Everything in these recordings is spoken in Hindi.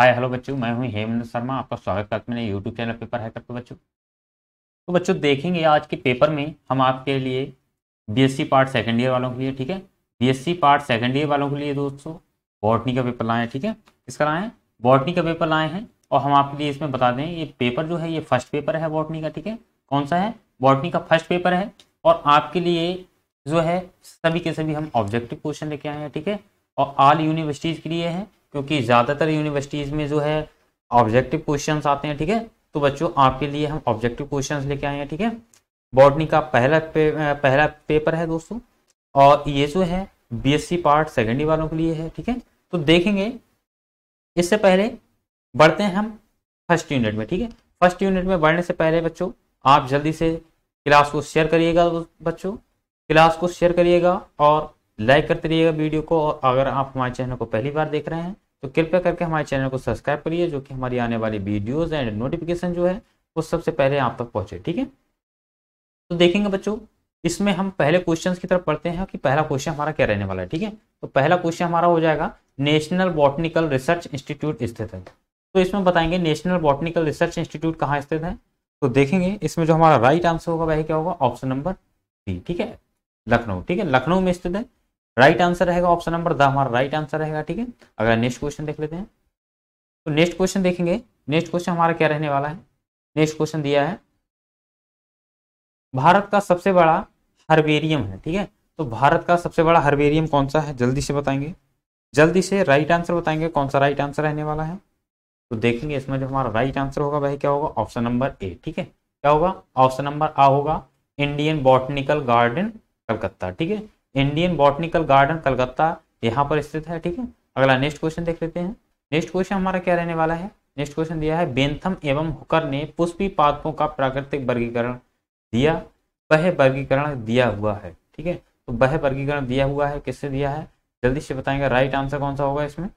हाय हेलो बच्चों मैं हूं हेमंत शर्मा आपका स्वागत करते मेरे यूट्यूब चैनल पेपर है करके बच्चों तो बच्चों देखेंगे आज के पेपर में हम आपके लिए बीएससी पार्ट सेकंड ईयर वालों के लिए ठीक है बीएससी पार्ट सेकंड ईयर वालों के लिए दोस्तों बॉटनी का पेपर लाए ठीक है किसका लाए बॉटनी का पेपर लाए हैं और हम आपके लिए इसमें बता दें ये पेपर जो है ये फर्स्ट पेपर है बॉटनी का ठीक है कौन सा है बॉटनी का फर्स्ट पेपर है और आपके लिए जो है सभी के सभी हम ऑब्जेक्टिव क्वेश्चन लेके आए हैं ठीक है और ऑल यूनिवर्सिटीज़ के लिए है क्योंकि ज़्यादातर यूनिवर्सिटीज़ में जो है ऑब्जेक्टिव क्वेश्चन आते हैं ठीक है तो बच्चों आपके लिए हम ऑब्जेक्टिव क्वेश्चन लेके आए हैं ठीक है बॉटनी का पहला पे, पहला पेपर है दोस्तों और ये जो है बीएससी पार्ट सेकेंडरी वालों के लिए है ठीक है तो देखेंगे इससे पहले बढ़ते हैं हम फर्स्ट यूनिट में ठीक है फर्स्ट यूनिट में बढ़ने से पहले बच्चों आप जल्दी से क्लास को शेयर करिएगा बच्चों क्लास को शेयर करिएगा और लाइक करते रहिएगा वीडियो को और अगर आप हमारे चैनल को पहली बार देख रहे हैं तो कृपया करके हमारे चैनल को सब्सक्राइब करिए जो कि हमारी आने वाली वीडियोज एंड नोटिफिकेशन जो है वो सबसे पहले आप तक पहुंचे ठीक है तो देखेंगे बच्चों इसमें हम पहले क्वेश्चंस की तरफ पढ़ते हैं कि पहला क्वेश्चन हमारा क्या रहने वाला है ठीक है तो पहला क्वेश्चन हमारा हो जाएगा नेशनल बॉटनिकल रिसर्च इंस्टीट्यूट स्थित है तो इसमें बताएंगे नेशनल बॉटनिकल रिसर्च इंस्टीट्यूट कहाँ स्थित है तो देखेंगे इसमें जो हमारा राइट आंसर होगा वह क्या होगा ऑप्शन नंबर बी ठीक है लखनऊ ठीक है लखनऊ में स्थित है राइट आंसर रहेगा ऑप्शन नंबर द हमारा राइट आंसर रहेगा ठीक है अगर नेक्स्ट क्वेश्चन देख लेते हैं तो नेक्स्ट क्वेश्चन देखेंगे नेक्स्ट क्वेश्चन हमारा क्या रहने वाला है नेक्स्ट क्वेश्चन दिया है भारत का सबसे बड़ा हर्बेरियम है ठीक है तो भारत का सबसे बड़ा हर्बेरियम कौन सा है जल्दी से बताएंगे जल्दी से राइट आंसर बताएंगे कौन सा राइट आंसर रहने वाला है तो देखेंगे इसमें जो हमारा राइट आंसर होगा वह क्या होगा ऑप्शन नंबर ए ठीक है क्या होगा ऑप्शन नंबर आ होगा इंडियन बॉटनिकल गार्डन कलकत्ता ठीक है इंडियन बॉटनिकल गार्डन कलकत्ता यहाँ पर स्थित है ठीक है अगला नेक्स्ट क्वेश्चन देख लेते हैं नेक्स्ट क्वेश्चन हमारा क्या रहने वाला है नेक्स्ट क्वेश्चन दिया है बेंथम एवं हुकर ने पुष्पी पादपों का प्राकृतिक वर्गीकरण दिया वह वर्गीकरण दिया हुआ है ठीक है तो वह वर्गीकरण दिया हुआ है किससे दिया है जल्दी से बताएंगे राइट आंसर कौन सा होगा इसमें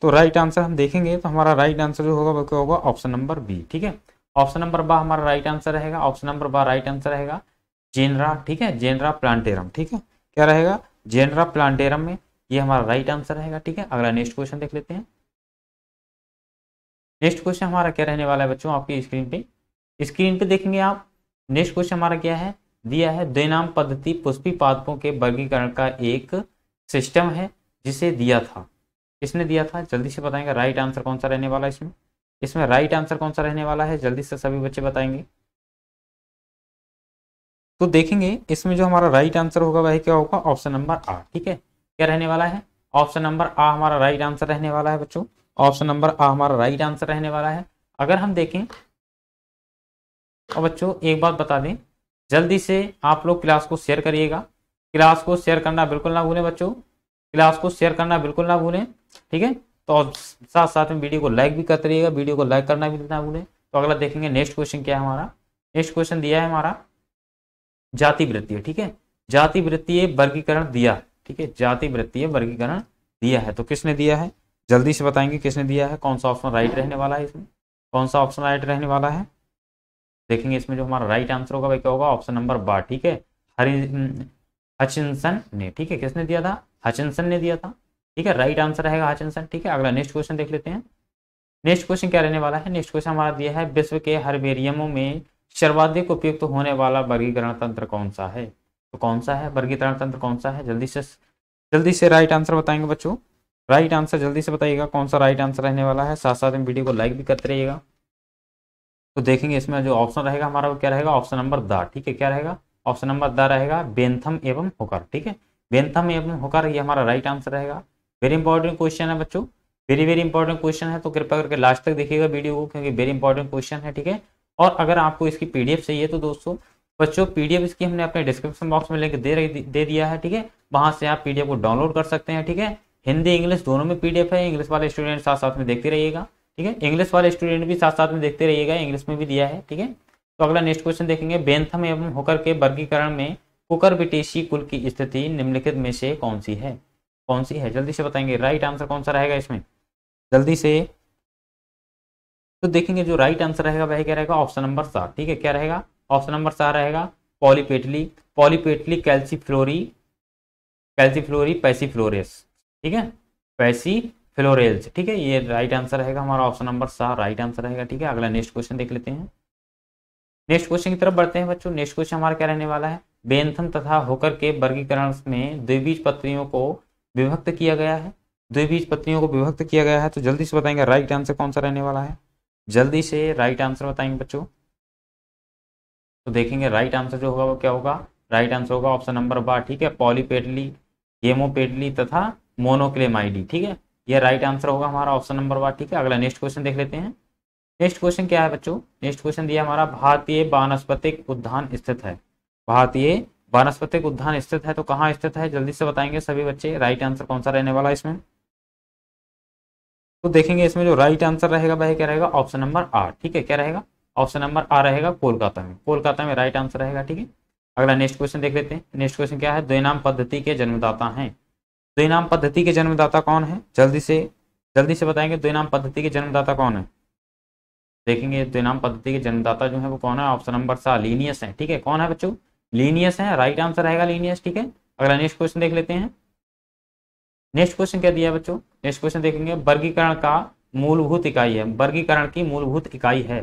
तो राइट आंसर हम देखेंगे तो हमारा राइट आंसर जो होगा वो क्या होगा ऑप्शन नंबर बी ठीक है ऑप्शन नंबर बा हमारा राइट आंसर रहेगा ऑप्शन नंबर बा राइट आंसर रहेगा जेनरा ठीक है जेनरा प्लांटेरम ठीक है क्या रहेगा जेनरा प्लांटेरम में ये हमारा राइट आंसर रहेगा ठीक है अगला नेक्स्ट क्वेश्चन देख लेते हैं नेक्स्ट क्वेश्चन हमारा क्या रहने वाला है बच्चों आपकी स्क्रीन पे स्क्रीन पे देखेंगे आप नेक्स्ट क्वेश्चन हमारा क्या है दिया है द्विनाम पद्धति पुष्पी पादपों के वर्गीकरण का एक सिस्टम है जिसे दिया था किसने दिया था जल्दी से बताएंगे राइट आंसर कौन सा रहने वाला है इसमें इसमें राइट आंसर कौन सा रहने वाला है जल्दी से सभी बच्चे बताएंगे तो देखेंगे इसमें जो हमारा राइट आंसर होगा वह क्या होगा ऑप्शन नंबर आ ठीक है क्या रहने वाला है ऑप्शन नंबर आ हमारा राइट आंसर रहने वाला है बच्चों ऑप्शन नंबर आ हमारा राइट आंसर रहने वाला है अगर हम देखें और बच्चों एक बात बता दें जल्दी से आप लोग क्लास को शेयर करिएगा क्लास को शेयर करना बिल्कुल ना भूलें बच्चों क्लास को शेयर करना बिल्कुल ना भूलें ठीक है तो साथ साथ में वीडियो को लाइक भी करते रहिएगा वीडियो को लाइक करना भी ना भूलें तो अगला देखेंगे नेक्स्ट क्वेश्चन क्या है हमारा नेक्स्ट क्वेश्चन दिया है हमारा जाति वृत्तीय ठीक है जाति वृत्तीय वर्गीकरण दिया ठीक है जाति वृत्तीय वर्गीकरण दिया है तो किसने दिया है जल्दी से बताएंगे किसने दिया है कौन सा ऑप्शन राइट रहने वाला है इसमें कौन सा ऑप्शन राइट रहने वाला है देखेंगे इसमें जो हमारा राइट आंसर होगा वह क्या होगा ऑप्शन नंबर बार ठीक है हरी हचिनसन ने ठीक है किसने दिया था हचिनसन ने दिया था ठीक है राइट आंसर रहेगा हचिनसन ठीक है अगला नेक्स्ट क्वेश्चन देख लेते हैं नेक्स्ट क्वेश्चन क्या रहने वाला है नेक्स्ट क्वेश्चन हमारा दिया है विश्व के हरबेरियमों में सर्वाधिक उपयुक्त तो होने वाला वर्गीकरण तंत्र कौन सा है तो कौन सा है वर्गीकरण तंत्र कौन सा है जल्दी से जल्दी से राइट आंसर बताएंगे बच्चों राइट आंसर जल्दी से बताइएगा कौन सा राइट आंसर रहने वाला है साथ साथ में वीडियो को लाइक भी करते रहिएगा तो देखेंगे इसमें जो ऑप्शन रहेगा हमारा वो क्या रहेगा ऑप्शन नंबर द ठीक है क्या रहेगा ऑप्शन नंबर द रहेगा बेंथम एवं होकर ठीक है बेंथम एवं होकर ये हमारा राइट आंसर रहेगा वेरी इंपॉर्टेंट क्वेश्चन है बच्चों वेरी वेरी इंपॉर्टेंट क्वेश्चन है तो कृपया करके लास्ट तक देखिएगा वीडियो को क्योंकि वेरी इंपॉर्टेंट क्वेश्चन है ठीक है और अगर आपको इसकी पीडीएफ चाहिए तो दोस्तों बच्चों पीडीएफ इसकी हमने अपने डिस्क्रिप्शन बॉक्स में लिंक दे दे दिया है ठीक है वहां से आप पीडीएफ को डाउनलोड कर सकते हैं ठीक है हिंदी इंग्लिश दोनों में पीडीएफ है इंग्लिश वाले स्टूडेंट साथ साथ में देखते रहिएगा ठीक है इंग्लिश वाले स्टूडेंट भी साथ साथ में देखते रहिएगा इंग्लिश में भी दिया है ठीक है तो अगला नेक्स्ट क्वेश्चन देखेंगे बेंथम एवं होकर के वर्गीकरण में कुकर बिटेशी कुल की स्थिति निम्नलिखित में से कौन सी है कौन सी है जल्दी से बताएंगे राइट आंसर कौन सा रहेगा इसमें जल्दी से तो देखेंगे जो राइट आंसर रहेगा वह क्या रहेगा ऑप्शन नंबर सात ठीक है क्या रहेगा ऑप्शन नंबर सात रहेगा पॉलीपेटली पॉलीपेटली कैल्सीफ्लोरी कैल्सीफ्लोरी पैसीफ्लोरेस ठीक है पैसी फ्लोरेल्स ठीक है ये राइट आंसर रहेगा हमारा ऑप्शन नंबर सात राइट आंसर रहेगा ठीक है अगला नेक्स्ट क्वेश्चन देख लेते हैं नेक्स्ट क्वेश्चन की तरफ बढ़ते हैं बच्चों नेक्स्ट क्वेश्चन हमारा क्या रहने वाला है बेंथम तथा होकर के वर्गीकरण में द्विबीज पत्रियों को विभक्त किया गया है द्विबीज पत्रियों को विभक्त किया गया है तो जल्दी से बताएंगे राइट आंसर कौन सा रहने वाला है जल्दी से राइट आंसर बताएंगे बच्चों तो देखेंगे राइट आंसर जो होगा वो क्या होगा राइट आंसर होगा ऑप्शन नंबर बार ठीक है पॉलीपेडली गेमोपेडली तथा मोनोक्लेमाइडी ठीक है यह राइट आंसर होगा हमारा ऑप्शन नंबर बार ठीक है अगला नेक्स्ट क्वेश्चन देख लेते हैं नेक्स्ट क्वेश्चन क्या है बच्चों नेक्स्ट क्वेश्चन दिया हमारा भारतीय वानस्पतिक उद्यान स्थित है भारतीय वानस्पतिक उद्यान स्थित है तो कहाँ स्थित है जल्दी से बताएंगे सभी बच्चे राइट आंसर कौन सा रहने वाला इसमें तो देखेंगे इसमें जो राइट आंसर रहेगा वह क्या रहेगा ऑप्शन नंबर आर ठीक है क्या रहेगा ऑप्शन नंबर आ रहेगा कोलकाता में कोलकाता में राइट आंसर रहेगा ठीक है अगला नेक्स्ट क्वेश्चन देख लेते हैं नेक्स्ट क्वेश्चन क्या है द्विनाम पद्धति के जन्मदाता हैं द्विनाम पद्धति के जन्मदाता कौन है जल्दी से जल्दी से बताएंगे द्विनाम पद्धति के जन्मदाता कौन है देखेंगे द्विनाम पद्धति के जन्मदाता जो है वो कौन है ऑप्शन नंबर सा लीनियस है ठीक है कौन है बच्चों लीनियस है राइट आंसर रहेगा लीनियस ठीक है अगला नेक्स्ट क्वेश्चन देख लेते हैं नेक्स्ट क्वेश्चन क्या दिया है बच्चों नेक्स्ट क्वेश्चन देखेंगे वर्गीकरण का मूलभूत इकाई है वर्गीकरण की मूलभूत इकाई है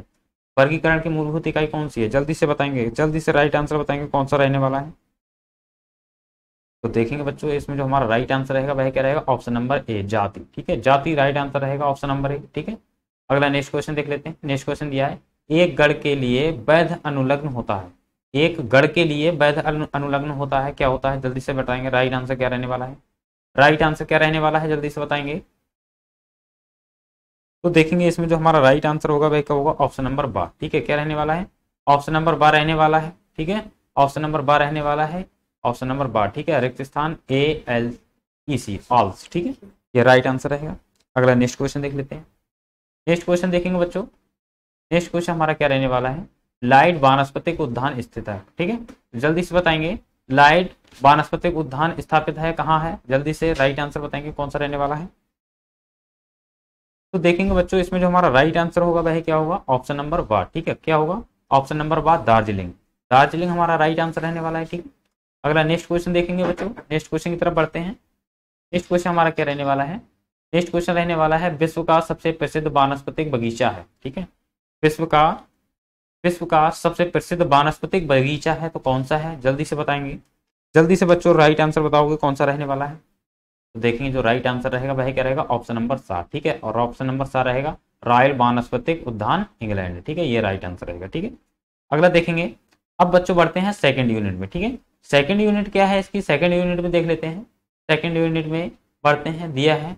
वर्गीकरण की मूलभूत इकाई कौन सी है जल्दी से बताएंगे जल्दी से राइट आंसर बताएंगे कौन सा रहने वाला है तो देखेंगे बच्चों इसमें जो हमारा राइट आंसर रहेगा वह क्या रहेगा ऑप्शन नंबर ए जाति ठीक है जाति राइट आंसर रहेगा ऑप्शन नंबर ए ठीक है अगला नेक्स्ट क्वेश्चन देख लेते हैं नेक्स्ट क्वेश्चन दिया है एक गढ़ के लिए वैध अनुलग्न होता है एक गढ़ के लिए वैध अनुलग्न होता है क्या होता है जल्दी से बताएंगे राइट आंसर क्या रहने वाला है राइट आंसर क्या रहने वाला है जल्दी से बताएंगे तो देखेंगे इसमें जो हमारा राइट आंसर होगा वह क्या होगा ऑप्शन नंबर बार ठीक है क्या रहने वाला है ऑप्शन नंबर बार रहने वाला है ठीक है ऑप्शन नंबर बार रहने वाला है ऑप्शन नंबर बार ठीक है रिक्त स्थान ए एल ई सी ऑल्स ठीक है ये राइट आंसर रहेगा अगला नेक्स्ट क्वेश्चन देख लेते हैं नेक्स्ट क्वेश्चन देखेंगे बच्चों नेक्स्ट क्वेश्चन हमारा क्या रहने वाला है लाइट वानस्पतिक उद्यान स्थित है ठीक है जल्दी से बताएंगे लाइट वानस्पतिक उद्यान स्थापित है कहाँ है जल्दी से राइट आंसर बताएंगे कौन सा रहने वाला है तो देखेंगे बच्चों इसमें जो हमारा राइट आंसर होगा वह क्या होगा ऑप्शन नंबर वा ठीक है क्या होगा ऑप्शन नंबर वा दार्जिलिंग दार्जिलिंग हमारा राइट आंसर रहने वाला है ठीक अगला नेक्स्ट क्वेश्चन देखेंगे बच्चों नेक्स्ट क्वेश्चन की तरफ बढ़ते हैं नेक्स्ट क्वेश्चन हमारा क्या रहने वाला है नेक्स्ट क्वेश्चन रहने वाला है विश्व का सबसे प्रसिद्ध वानस्पतिक बगीचा है ठीक है विश्व का विश्व का सबसे प्रसिद्ध वानस्पतिक बगीचा है तो कौन सा है जल्दी से बताएंगे जल्दी से बच्चों राइट आंसर बताओगे कौन सा रहने वाला है तो देखेंगे जो राइट आंसर रहेगा वह क्या रहेगा ऑप्शन नंबर सात ठीक है और ऑप्शन नंबर सात रहेगा रॉयल वानस्पतिक उद्यान इंग्लैंड ठीक है ये राइट आंसर रहेगा ठीक है अगला देखेंगे अब बच्चों बढ़ते हैं सेकेंड यूनिट में ठीक है सेकेंड यूनिट क्या है इसकी सेकेंड यूनिट में देख लेते हैं सेकेंड यूनिट में बढ़ते हैं दिया है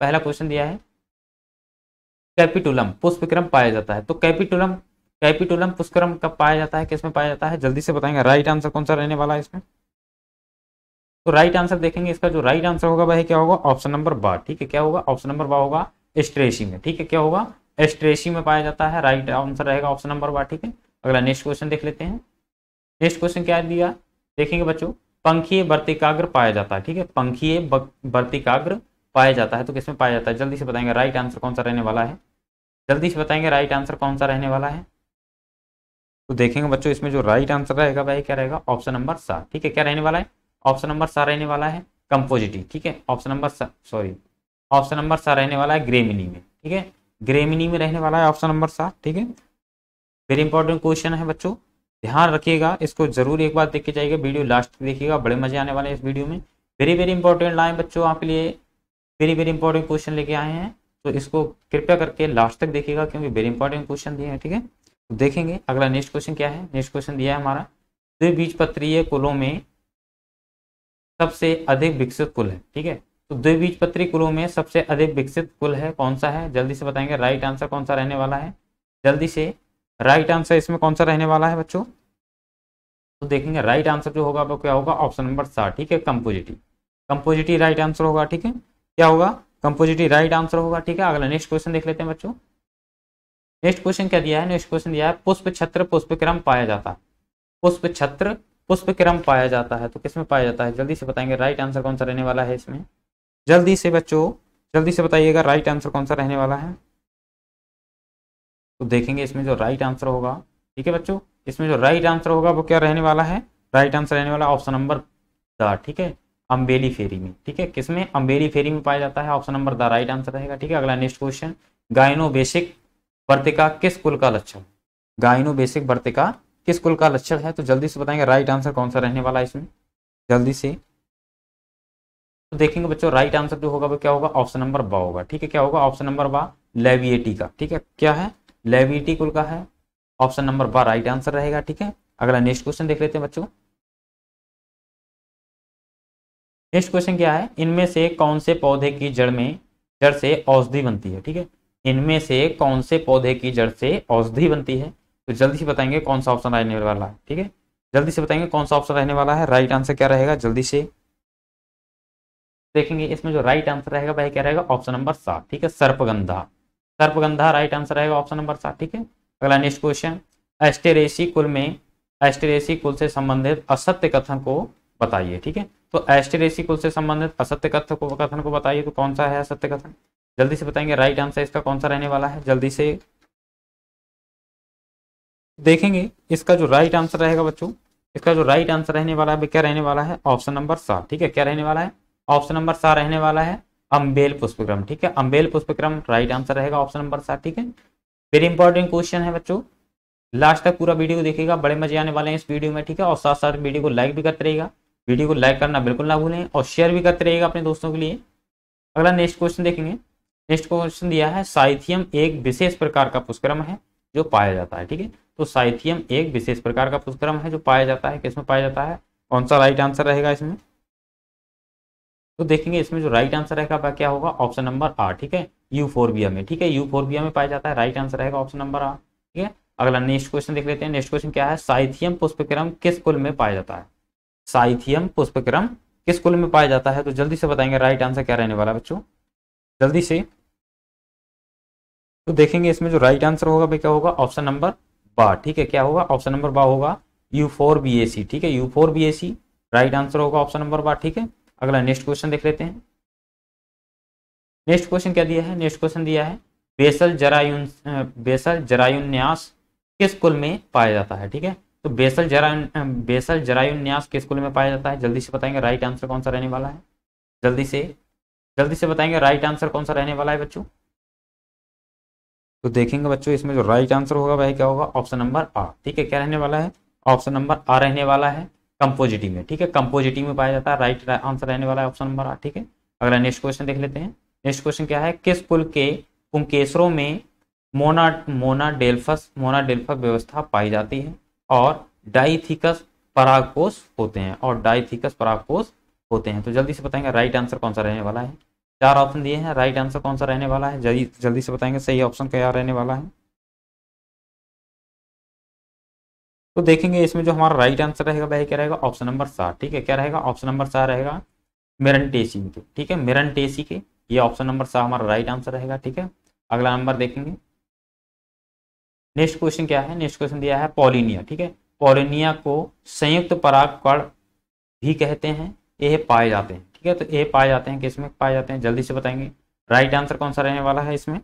पहला क्वेश्चन दिया है कैपिटुलम पुष्पक्रम पाया जाता है तो कैपिटुलम कैपिटुलम पुष्पक्रम कब पाया जाता है किसमें पाया जाता है जल्दी से बताएंगे राइट आंसर कौन सा रहने वाला है इसमें तो राइट आंसर देखेंगे इसका जो राइट आंसर होगा वह क्या होगा ऑप्शन नंबर बा ठीक है क्या होगा ऑप्शन नंबर बा होगा एस्ट्रेसी में ठीक है क्या होगा एस्ट्रेसी में पाया जाता है राइट आंसर रहेगा ऑप्शन नंबर बा ठीक है अगला नेक्स्ट क्वेश्चन देख लेते हैं नेक्स्ट क्वेश्चन क्या दिया देखेंगे बच्चों पंखीय वर्तिकाग्र पाया जाता है ठीक है पंखीय वर्तिकाग्र पाया जाता है तो किसमें पाया जाता है जल्दी से बताएंगे राइट आंसर कौन सा रहने वाला है जल्दी से बताएंगे राइट आंसर कौन सा रहने वाला है तो देखेंगे बच्चों इसमें जो राइट आंसर रहेगा वह क्या रहेगा ऑप्शन नंबर सात ठीक है क्या रहने वाला है ऑप्शन नंबर सा रहने वाला है कंपोजिटिव ठीक है option number sorry option number सा रहने वाला है ग्रेमिनी में ठीक है ग्रेमिनी में रहने वाला है ऑप्शन नंबर सात ठीक है वेरी इंपॉर्टेंट क्वेश्चन है बच्चों ध्यान रखिएगा इसको जरूर एक बार देख के जाइएगा वीडियो लास्ट देखिएगा बड़े मजे आने वाले हैं इस वीडियो में वेरी वेरी इंपॉर्टेंट लाए बच्चों आपके लिए वेरी वेरी इंपॉर्टेंट क्वेश्चन लेके आए हैं तो इसको कृपया करके लास्ट तक देखिएगा क्योंकि वेरी इंपॉर्टेंट क्वेश्चन दिए हैं ठीक है तो देखेंगे अगला नेक्स्ट क्वेश्चन क्या है नेक्स्ट क्वेश्चन दिया है हमारा द्विबीजपत्रीय कुलों में सबसे अधिक विकसित कुल है ठीक है तो द्विबीजपत्री कुलों में सबसे अधिक विकसित कुल है कौन सा है जल्दी से बताएंगे राइट आंसर कौन सा रहने वाला है जल्दी से राइट आंसर इसमें कौन सा रहने वाला है बच्चों तो देखेंगे राइट आंसर जो होगा वो क्या होगा ऑप्शन नंबर सात ठीक है कंपोजिटी कंपोजिटी राइट आंसर होगा ठीक है क्या होगा कंपोजिटी राइट आंसर होगा ठीक है अगला नेक्स्ट क्वेश्चन देख लेते हैं बच्चों नेक्स्ट क्वेश्चन क्या दिया है नेक्स्ट क्वेश्चन दिया है पुष्प छत्र पुष्प क्रम पाया जाता है पुष्प छत्र पुष्प क्रम पाया जाता है तो किसमें पाया जाता है जल्दी से बताएंगे राइट आंसर कौन सा रहने वाला है इसमें जल्दी से बच्चों जल्दी से बताइएगा राइट आंसर कौन सा रहने वाला है तो देखेंगे इसमें जो राइट आंसर होगा ठीक है बच्चों इसमें जो राइट आंसर होगा वो क्या रहने वाला है राइट आंसर रहने वाला ऑप्शन नंबर द ठीक है अम्बेली फेरी में ठीक है किसमें अम्बेली फेरी में पाया जाता है ऑप्शन नंबर द राइट आंसर रहेगा ठीक है अगला नेक्स्ट क्वेश्चन गायनो बेसिक वर्तिका किस कुल का लक्षण गायनो बेसिक वर्तिका किस कुल का लक्षण है तो जल्दी से बताएंगे राइट आंसर कौन सा रहने वाला है इसमें जल्दी से तो देखेंगे बच्चों राइट आंसर जो होगा वो क्या होगा ऑप्शन नंबर बा होगा ठीक है क्या होगा ऑप्शन नंबर बा लेविएटी का ठीक है क्या है लेविएटी कुल का है ऑप्शन नंबर बा राइट आंसर रहेगा ठीक है अगला नेक्स्ट क्वेश्चन देख लेते हैं बच्चों नेक्स्ट क्वेश्चन क्या है इनमें से कौन से पौधे की जड़ में जड़ से औषधि बनती है ठीक है इनमें से कौन से पौधे की जड़ से औषधि बनती है तो जल्दी से बताएंगे कौन सा ऑप्शन रहने वाला है ठीक है जल्दी से बताएंगे कौन सा ऑप्शन रहने वाला है राइट आंसर क्या रहेगा जल्दी से देखेंगे इसमें जो राइट आंसर रहेगा वह क्या रहेगा ऑप्शन नंबर सात ठीक है सर्पगंधा सर्पगंधा राइट आंसर रहेगा ऑप्शन नंबर सात ठीक है अगला नेक्स्ट क्वेश्चन एस्टेरेसी कुल में एस्टेरेसी कुल से संबंधित असत्य कथन को बताइए ठीक है तो एस्टेरेसी कुल से संबंधित असत्य कथन को कथन को बताइए तो कौन सा है असत्य कथन जल्दी से बताएंगे राइट आंसर इसका कौन सा रहने वाला है जल्दी से देखेंगे इसका जो राइट आंसर रहेगा बच्चों इसका जो राइट आंसर रहने वाला है क्या रहने वाला है ऑप्शन नंबर सात ठीक है क्या रहने वाला है ऑप्शन नंबर सात रहने वाला है अम्बेल पुष्पक्रम ठीक है अम्बेल पुष्पक्रम राइट आंसर रहेगा ऑप्शन नंबर सात ठीक है वेरी इंपॉर्टेंट क्वेश्चन है बच्चों लास्ट तक पूरा वीडियो देखिएगा बड़े मजे आने वाले हैं इस वीडियो में ठीक है और साथ साथ वीडियो को लाइक भी करते रहेगा वीडियो को लाइक करना बिल्कुल ना भूलें और शेयर भी करते रहेगा अपने दोस्तों के लिए अगला नेक्स्ट क्वेश्चन देखेंगे नेक्स्ट क्वेश्चन दिया है साइथियम एक विशेष प्रकार का पुष्क्रम है जो पाया जाता है ठीक है तो साइथियम एक विशेष प्रकार का पुष्करम है जो पाया जाता है किसमें पाया जाता है कौन सा राइट आंसर रहेगा इसमें तो देखेंगे इसमें जो राइट आंसर रहेगा वह क्या होगा ऑप्शन नंबर आ ठीक है यूफोरबिया में ठीक है यूफोरबिया में पाया जाता है राइट आंसर रहेगा ऑप्शन नंबर आ ठीक है अगला नेक्स्ट क्वेश्चन देख लेते हैं नेक्स्ट क्वेश्चन क्या है साइथियम पुष्पक्रम किस कुल में पाया जाता है साइथियम पुष्पक्रम किस कुल में पाया जाता है तो जल्दी से बताएंगे राइट आंसर क्या रहने वाला बच्चों जल्दी से तो देखेंगे इसमें जो राइट आंसर होगा वह क्या होगा ऑप्शन नंबर बा ठीक है क्या होगा ऑप्शन नंबर बा होगा U four B A C ठीक है U four B A C right answer होगा ऑप्शन नंबर बा ठीक है अगला नेक्स्ट क्वेश्चन देख लेते हैं नेक्स्ट क्वेश्चन क्या दिया है नेक्स्ट क्वेश्चन दिया है बेसल जरायुन बेसल जरायुन्यास किस कुल में पाया जाता है ठीक है तो बेसल जरा बेसल जरायुन्यास किस कुल में पाया जाता है जल्दी से बताएंगे राइट आंसर कौन सा रहने वाला है जल्दी से जल्दी से बताएंगे राइट आंसर कौन सा रहने वाला है बच्चों तो देखेंगे बच्चों इसमें जो राइट आंसर होगा वह क्या होगा ऑप्शन नंबर आ ठीक है क्या रहने वाला है ऑप्शन नंबर आ रहने वाला है कंपोजिटिव में ठीक है कंपोजिटिव में पाया जाता है राइट आंसर रहने वाला है ऑप्शन नंबर आ ठीक है अगला नेक्स्ट क्वेश्चन देख लेते हैं नेक्स्ट क्वेश्चन क्या है किस पुल के पुंकेसरों में मोना मोनाडेल्फस मोनाडेल्फस व्यवस्था पाई जाती है और डाइथिकस परागकोश होते हैं और डाइथिकस परागकोश होते हैं तो जल्दी से बताएंगे राइट आंसर कौन सा रहने वाला है चार ऑप्शन दिए हैं राइट आंसर कौन सा रहने वाला है जल्दी जल्दी से बताएंगे सही ऑप्शन क्या रहने वाला है तो देखेंगे इसमें जो हमारा राइट आंसर रहेगा वह क्या रहेगा ऑप्शन नंबर सात ठीक है क्या रहेगा ऑप्शन नंबर सात रहेगा मिरन टेसी के ठीक है मिरन टेसी के ये ऑप्शन नंबर सात हमारा राइट आंसर रहेगा ठीक है अगला नंबर देखेंगे नेक्स्ट क्वेश्चन क्या है नेक्स्ट क्वेश्चन दिया है पॉलिनिया ठीक है पॉलिनिया को संयुक्त पराग कण भी कहते हैं यह पाए जाते हैं ठीक है तो ए पाए जाते हैं किसमें पाए जाते हैं जल्दी से बताएंगे राइट आंसर कौन सा रहने वाला है इसमें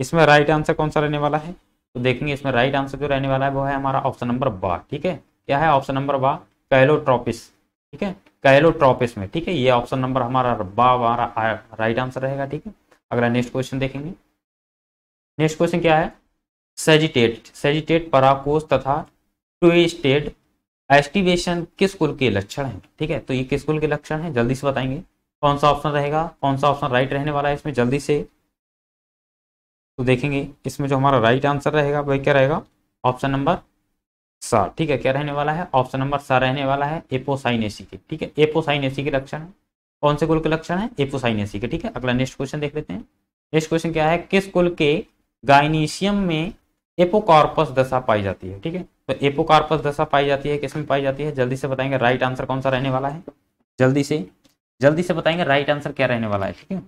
इसमें राइट आंसर कौन सा रहने वाला है तो देखेंगे इसमें राइट आंसर जो रहने वाला है वो है हमारा ऑप्शन नंबर बा ठीक है क्या है ऑप्शन नंबर बा कैलोट्रॉपिस ठीक है कैलोट्रॉपिस में ठीक है ये ऑप्शन नंबर हमारा बा हमारा राइट आंसर रहेगा ठीक है अगला नेक्स्ट क्वेश्चन देखेंगे नेक्स्ट क्वेश्चन क्या है सेजिटेट सेजिटेट पराकोष तथा ट्विस्टेड एस्टिवेशन किस कुल के लक्षण है ठीक है तो ये किस कुल के लक्षण है जल्दी से बताएंगे कौन सा ऑप्शन रहेगा कौन सा ऑप्शन राइट रहने वाला है इसमें जल्दी से तो देखेंगे इसमें जो हमारा राइट आंसर रहेगा वह क्या रहेगा ऑप्शन नंबर सा ठीक है क्या रहने वाला है ऑप्शन नंबर सा रहने वाला है एपोसाइनेसी के ठीक है एपोसाइनेसी के लक्षण है कौन से कुल के लक्षण है एपोसाइनेसी के ठीक है अगला नेक्स्ट क्वेश्चन देख लेते हैं नेक्स्ट क्वेश्चन क्या है किस कुल के गाइनीशियम में एपोकॉर्पस दशा पाई जाती है ठीक है तो एपोकार्पस दशा पाई जाती है किसमें पाई जाती है जल्दी से बताएंगे राइट आंसर कौन सा रहने वाला है जल्दी से जल्दी से बताएंगे राइट आंसर क्या रहने वाला है ठीक है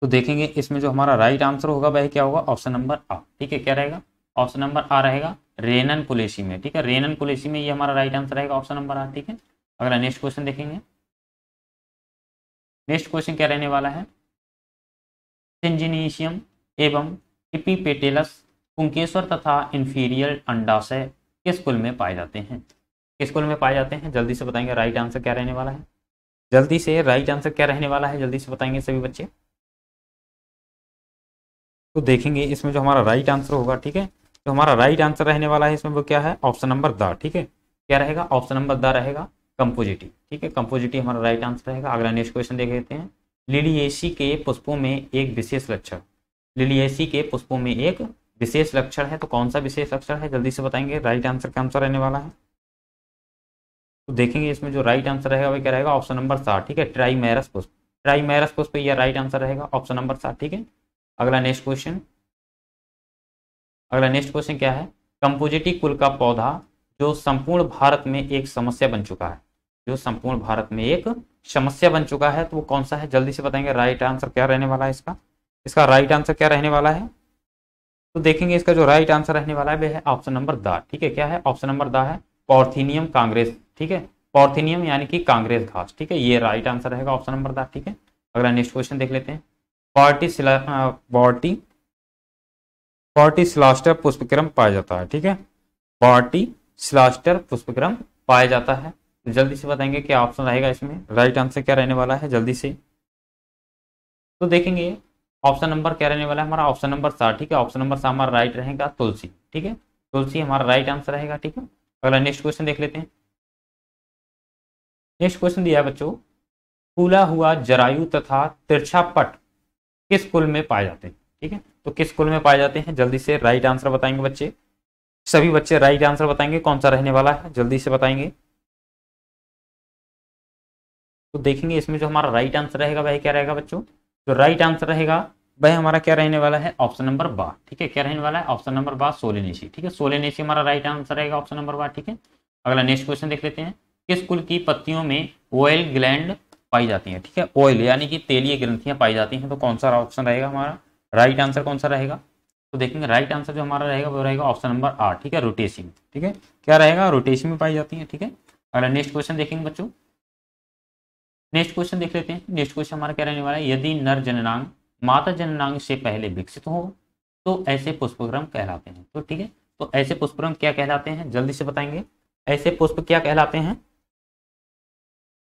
तो देखेंगे इसमें जो हमारा राइट आंसर होगा वह क्या होगा ऑप्शन नंबर आ ठीक है क्या रहेगा ऑप्शन नंबर आ रहेगा रेनन कुलेशी में ठीक है रेनन कुलेशी में ये हमारा राइट आंसर रहेगा ऑप्शन नंबर आ ठीक है अगला नेक्स्ट क्वेश्चन देखेंगे नेक्स्ट क्वेश्चन क्या रहने वाला है सिंजिनीशियम एवं इपीपेटेलस पुंकेश्वर तथा इन्फीरियर अंडाशय किस कुल में पाए जाते हैं किस कुल में पाए जाते हैं जल्दी से बताएंगे राइट आंसर क्या रहने वाला है जल्दी से राइट आंसर क्या रहने वाला है जल्दी से बताएंगे सभी बच्चे तो देखेंगे इसमें जो हमारा राइट आंसर होगा ठीक है जो हमारा राइट आंसर रहने वाला है इसमें वो क्या है ऑप्शन नंबर द ठीक है क्या रहेगा ऑप्शन नंबर द रहेगा कंपोजिटी ठीक है कंपोजिटी हमारा राइट आंसर रहेगा अगला नेक्स्ट क्वेश्चन देख लेते हैं लिलियेसी के पुष्पों में एक विशेष लक्षण लिलियेसी के पुष्पों में एक विशेष लक्षण है तो कौन सा विशेष लक्षण है जल्दी से बताएंगे राइट आंसर क्या आंसर रहने वाला है तो देखेंगे इसमें जो राइट आंसर रहेगा वह क्या रहेगा ऑप्शन नंबर सात ठीक है ट्राईमेरस पुष्प ट्राईमेरस पुष्प यह राइट आंसर रहेगा ऑप्शन नंबर सात ठीक है अगला नेक्स्ट क्वेश्चन अगला नेक्स्ट क्वेश्चन क्या है कंपोजिटी कुल का पौधा जो संपूर्ण भारत में एक समस्या बन चुका है जो संपूर्ण भारत में एक समस्या बन चुका है तो वो कौन सा है जल्दी से बताएंगे राइट आंसर क्या रहने वाला है इसका इसका राइट आंसर क्या रहने वाला है तो देखेंगे इसका जो राइट आंसर रहने वाला है वह है ऑप्शन नंबर द ठीक है क्या है ऑप्शन नंबर द है पॉर्थीनियम कांग्रेस ठीक है पॉर्थीनियम यानी कि कांग्रेस घास ठीक है ये राइट आंसर रहेगा ऑप्शन नंबर द ठीक है अगला नेक्स्ट क्वेश्चन देख लेते हैं पॉर्टी पॉर्टी पॉर्टी स्लास्टर पुष्पक्रम पाया जाता है ठीक है पॉर्टी स्लास्टर पुष्पक्रम पाया जाता है जल्दी से बताएंगे क्या ऑप्शन रहेगा इसमें राइट आंसर क्या रहने वाला है जल्दी से तो देखेंगे ऑप्शन नंबर क्या रहने वाला है हमारा ऑप्शन नंबर सात ठीक है ऑप्शन नंबर सात हमारा राइट रहेगा तुलसी ठीक है तुलसी हमारा राइट आंसर रहेगा ठीक है अगला नेक्स्ट क्वेश्चन देख लेते हैं नेक्स्ट क्वेश्चन दिया बच्चों फूला हुआ जरायु तथा तिरछापट किस कुल में पाए जाते हैं ठीक है तो किस कुल में पाए जाते हैं जल्दी से राइट आंसर बताएंगे बच्चे सभी बच्चे राइट आंसर बताएंगे कौन सा रहने वाला है जल्दी से बताएंगे तो देखेंगे इसमें जो हमारा राइट आंसर रहेगा वह क्या रहेगा बच्चों जो राइट आंसर रहेगा वह हमारा क्या रहने वाला है ऑप्शन नंबर बा ठीक है क्या रहने वाला है ऑप्शन नंबर बा सोलेनेशी ठीक है सोलेनेशी हमारा राइट आंसर रहेगा ऑप्शन नंबर बा ठीक है अगला नेक्स्ट क्वेश्चन देख लेते हैं किस कुल की पत्तियों में ऑयल ग्लैंड पाई जाती है ठीक है ऑयल यानी कि तेलीय ग्रंथियां पाई जाती हैं तो कौन सा ऑप्शन रहेगा हमारा राइट आंसर कौन सा रहेगा तो देखेंगे राइट आंसर जो हमारा रहेगा वो रहेगा ऑप्शन नंबर आठ ठीक है रोटेशियम ठीक है क्या रहेगा रोटेशियम में पाई जाती है ठीक है अगला नेक्स्ट क्वेश्चन देखेंगे बच्चों नेक्स्ट क्वेश्चन देख लेते हैं नेक्स्ट क्वेश्चन हमारा क्या रहने वाला है यदि नर जननांग माता जननांग से पहले विकसित हो तो ऐसे पुष्पक्रम कहलाते हैं तो ठीक है तो ऐसे पुष्पक्रम क्या कहलाते हैं जल्दी से बताएंगे ऐसे पुष्प क्या कहलाते हैं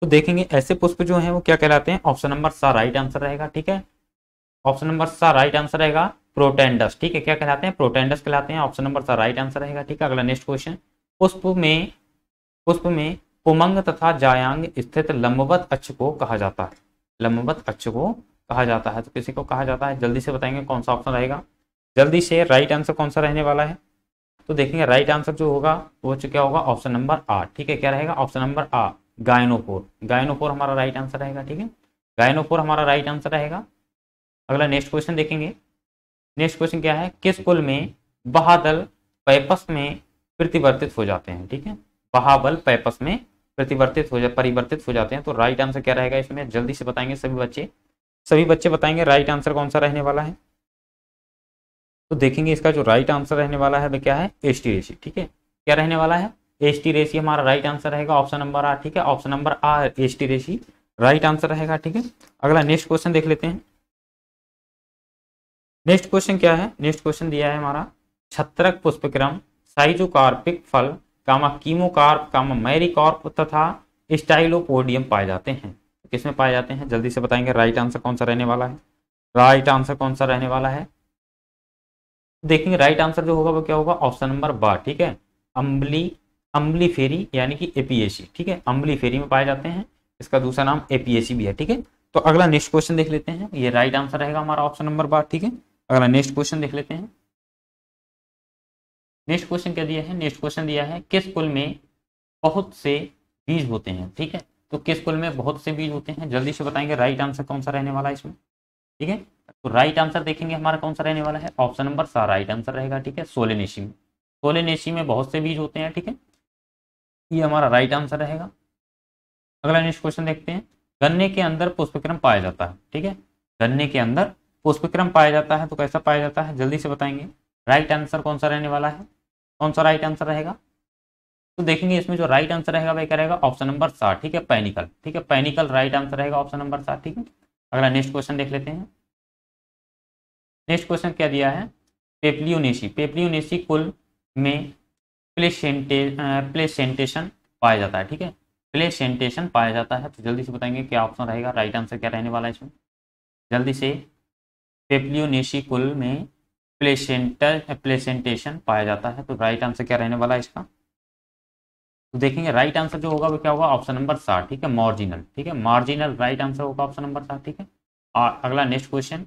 तो देखेंगे ऐसे पुष्प जो है वो क्या कहलाते हैं ऑप्शन नंबर सा राइट आंसर रहेगा ठीक है ऑप्शन नंबर सा राइट आंसर रहेगा प्रोटेंडस ठीक है क्या कहलाते हैं प्रोटेंडस कहलाते हैं ऑप्शन नंबर सा राइट आंसर रहेगा ठीक है अगला नेक्स्ट क्वेश्चन पुष्प में पुष्प में उमंग तथा जायांग स्थित लंबवत अक्ष को कहा जाता है लंबवत अक्ष को कहा जाता है तो किसी को कहा जाता है जल्दी से बताएंगे कौन सा ऑप्शन रहेगा जल्दी से राइट आंसर कौन सा रहने वाला है तो देखेंगे राइट आंसर जो होगा वो क्या होगा ऑप्शन नंबर आ ठीक है क्या रहेगा ऑप्शन नंबर आ गायनोपोर गायनोफोर हमारा राइट आंसर रहेगा ठीक है गायनोफोर हमारा राइट आंसर रहेगा अगला नेक्स्ट क्वेश्चन देखेंगे नेक्स्ट क्वेश्चन क्या है किस कुल में बहादल पैपस में प्रतिवर्तित हो जाते हैं ठीक है बहाबल पैपस में प्रतिवर्तित हो जाए परिवर्तित हो जाते हैं तो राइट आंसर क्या रहेगा इसमें जल्दी से बताएंगे सभी बच्चे सभी बच्चे बताएंगे राइट आंसर कौन सा रहने वाला है तो देखेंगे इसका जो राइट आंसर रहने वाला है वह तो क्या है एस टी रेसी ठीक है क्या रहने वाला है एस टी रेसी हमारा राइट आंसर रहेगा ऑप्शन नंबर आर ठीक है ऑप्शन नंबर आर asteraceae right answer रहेगा ठीक है अगला नेक्स्ट क्वेश्चन देख लेते हैं नेक्स्ट क्वेश्चन क्या है नेक्स्ट क्वेश्चन दिया है हमारा छत्रक पुष्पक्रम साइजोकार्पिक फल कामा कीमोकार्प कामा मैरिकॉर्प तथा स्टाइलोपोडियम पाए जाते हैं तो किसमें पाए जाते हैं जल्दी से बताएंगे राइट आंसर कौन सा रहने वाला है राइट आंसर कौन सा रहने वाला है देखेंगे राइट आंसर जो होगा वो क्या होगा ऑप्शन नंबर बा ठीक है अम्बली अम्बली फेरी यानी कि एपीएसी ठीक है अम्बली फेरी में पाए जाते हैं इसका दूसरा नाम एपीएसी भी है ठीक है तो अगला नेक्स्ट क्वेश्चन देख लेते हैं ये राइट आंसर रहेगा हमारा ऑप्शन नंबर बार ठीक है अगला नेक्स्ट क्वेश्चन देख लेते हैं नेक्स्ट क्वेश्चन क्या दिया है नेक्स्ट क्वेश्चन दिया है किस कुल में बहुत से बीज होते हैं ठीक है तो किस कुल में बहुत से बीज होते हैं जल्दी से बताएंगे राइट आंसर कौन सा रहने वाला है इसमें ठीक है तो राइट आंसर देखेंगे हमारा कौन सा रहने वाला है ऑप्शन नंबर सा राइट आंसर रहेगा ठीक है सोलेनेशी में सोलेनेशी में बहुत से बीज होते हैं ठीक है ये हमारा राइट आंसर रहेगा अगला नेक्स्ट क्वेश्चन देखते हैं गन्ने के अंदर पुष्पक्रम पाया जाता है ठीक है गन्ने के अंदर पुष्पक्रम पाया जाता है तो कैसा पाया जाता है जल्दी से बताएंगे राइट आंसर कौन सा रहने वाला है कौन सा राइट आंसर रहेगा तो देखेंगे इसमें जो राइट आंसर रहेगा वह क्या रहेगा ऑप्शन नंबर सात ठीक है पैनिकल ठीक है पैनिकल राइट आंसर रहेगा ऑप्शन नंबर सात ठीक है अगला नेक्स्ट क्वेश्चन देख लेते हैं नेक्स्ट क्वेश्चन क्या दिया है पेपलियोनेसी पेपलियोनेसी कुल में प्लेसेंटे प्लेसेंटेशन पाया जाता है ठीक है प्लेसेंटेशन पाया जाता है तो जल्दी से बताएंगे क्या ऑप्शन रहेगा राइट आंसर क्या रहने वाला है इसमें जल्दी से पेप्लियोनेशी कुल में प्लेसेंटल प्लेसेंटेशन पाया जाता है तो राइट आंसर क्या रहने वाला है इसका तो देखेंगे राइट आंसर जो होगा वो क्या होगा ऑप्शन नंबर साठ ठीक है मार्जिनल ठीक है मार्जिनल राइट आंसर होगा ऑप्शन नंबर साठ ठीक है अगला नेक्स्ट क्वेश्चन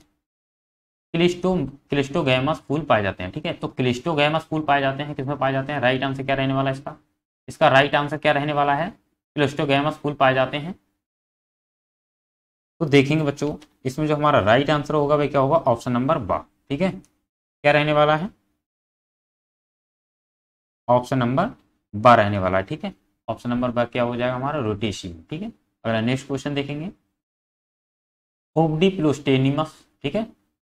क्लिस्टो गैमस फूल पाए जाते हैं ठीक है तो क्लिस्टोगैमस फूल पाए जाते हैं किसमें पाए जाते हैं राइट आंसर क्या रहने वाला है इसका इसका राइट आंसर क्या रहने वाला है क्लिस्टोगैमस फूल पाए जाते हैं तो देखेंगे बच्चों इसमें जो हमारा राइट आंसर होगा वह क्या होगा ऑप्शन नंबर बा ठीक है क्या रहने वाला है ऑप्शन नंबर ब रहने वाला है ठीक है ऑप्शन नंबर ब क्या हो जाएगा हमारा रोटेशियम ठीक है अगला नेक्स्ट क्वेश्चन देखेंगे ओबडी प्लोस्टेनिमस ठीक है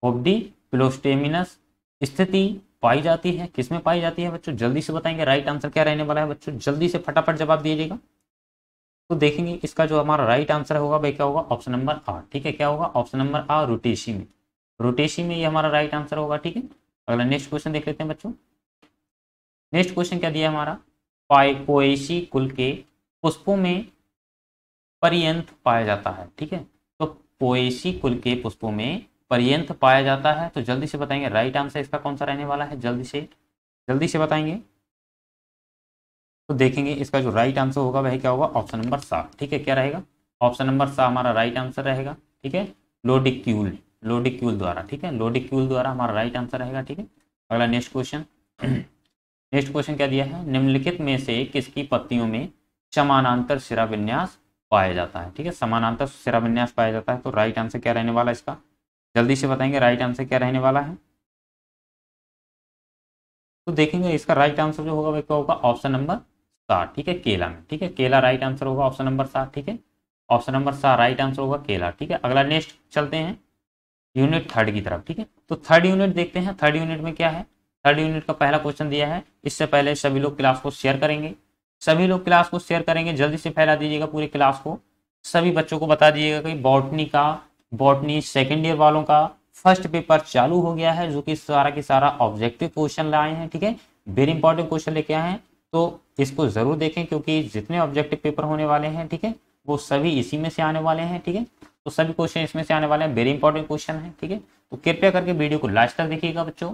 ओबडी प्लोस्टेमिनस स्थिति पाई जाती है किसमें पाई जाती है बच्चों जल्दी से बताएंगे राइट आंसर क्या रहने वाला है बच्चों जल्दी से फटाफट जवाब दीजिएगा तो देखेंगे इसका जो हमारा राइट आंसर होगा भाई क्या होगा ऑप्शन नंबर आ ठीक है क्या होगा ऑप्शन नंबर आ रोटेशी में रोटेशी में ये हमारा राइट आंसर होगा ठीक है अगला नेक्स्ट क्वेश्चन देख लेते हैं बच्चों नेक्स्ट क्वेश्चन क्या दिया हमारा पाइकोएसी कुल के पुष्पों में पर्यंत पाया जाता है ठीक है तो पोएसी कुल के पुष्पों में पर्यंत पाया जाता है तो जल्दी से बताएंगे राइट आंसर इसका कौन सा रहने वाला है जल्दी से जल्दी से बताएंगे तो देखेंगे इसका जो राइट आंसर होगा वह क्या होगा ऑप्शन नंबर सात ठीक है क्या रहेगा ऑप्शन नंबर सा हमारा राइट आंसर रहेगा ठीक है लोडिक्यूल लोडिक्यूल द्वारा ठीक है लोडिक्यूल द्वारा हमारा राइट आंसर रहेगा ठीक है अगला नेक्स्ट क्वेश्चन नेक्स्ट क्वेश्चन क्या दिया है निम्नलिखित में से किसकी पत्तियों में समानांतर सिरा विन्यास पाया जाता है ठीक है समानांतर सिरा विन्यास पाया जाता है तो राइट आंसर क्या रहने वाला है इसका जल्दी से बताएंगे राइट आंसर क्या रहने वाला है तो देखेंगे इसका राइट आंसर जो होगा वह क्या होगा ऑप्शन नंबर सात ठीक है केला में ठीक है केला राइट आंसर होगा ऑप्शन नंबर सात ठीक है ऑप्शन नंबर सात राइट आंसर होगा केला ठीक है अगला नेक्स्ट चलते हैं यूनिट थर्ड की तरफ ठीक है तो थर्ड यूनिट देखते हैं थर्ड यूनिट में क्या है थर्ड यूनिट का पहला क्वेश्चन दिया है इससे पहले सभी लोग क्लास को शेयर करेंगे सभी लोग क्लास को शेयर करेंगे जल्दी से फैला दीजिएगा पूरे क्लास को सभी बच्चों को बता दीजिएगा कि बॉटनी का बॉटनी सेकेंड ईयर वालों का फर्स्ट पेपर चालू हो गया है जो कि सारा के सारा ऑब्जेक्टिव क्वेश्चन लाए हैं ठीक है वेरी इंपॉर्टेंट क्वेश्चन लेके आए हैं तो इसको जरूर देखें क्योंकि जितने ऑब्जेक्टिव पेपर होने वाले हैं ठीक है वो सभी इसी में से आने वाले हैं ठीक है तो सभी क्वेश्चन इसमें से आने वाले हैं वेरी इंपॉर्टेंट क्वेश्चन है ठीक है तो कृपया करके वीडियो को लास्ट तक देखिएगा बच्चों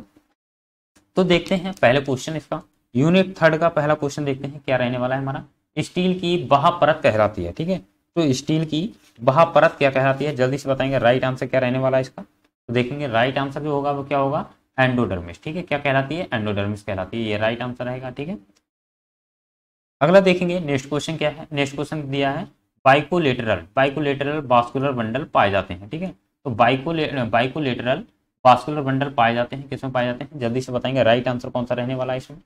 तो देखते हैं पहले क्वेश्चन इसका यूनिट थर्ड का पहला क्वेश्चन देखते हैं क्या रहने वाला है हमारा स्टील की बहा परत कहलाती है ठीक है तो स्टील की बहा परत क्या कहलाती है जल्दी से बताएंगे राइट आंसर क्या रहने वाला है इसका तो देखेंगे राइट आंसर जो होगा वो क्या होगा एंडोडर्मिस ठीक है क्या कहलाती है एंडोडर्मिस कहलाती है ये राइट आंसर रहेगा ठीक है अगला देखेंगे नेक्स्ट क्वेश्चन क्या है नेक्स्ट क्वेश्चन दिया है बाइकोलेटरल बाइकोलेटरल वास्कुलर बंडल पाए जाते हैं ठीक है तो बाइकोले बाइकोलेटरल वास्कुलर बंडल पाए जाते हैं किसमें पाए जाते हैं जल्दी से बताएंगे राइट आंसर कौन सा रहने वाला है इसमें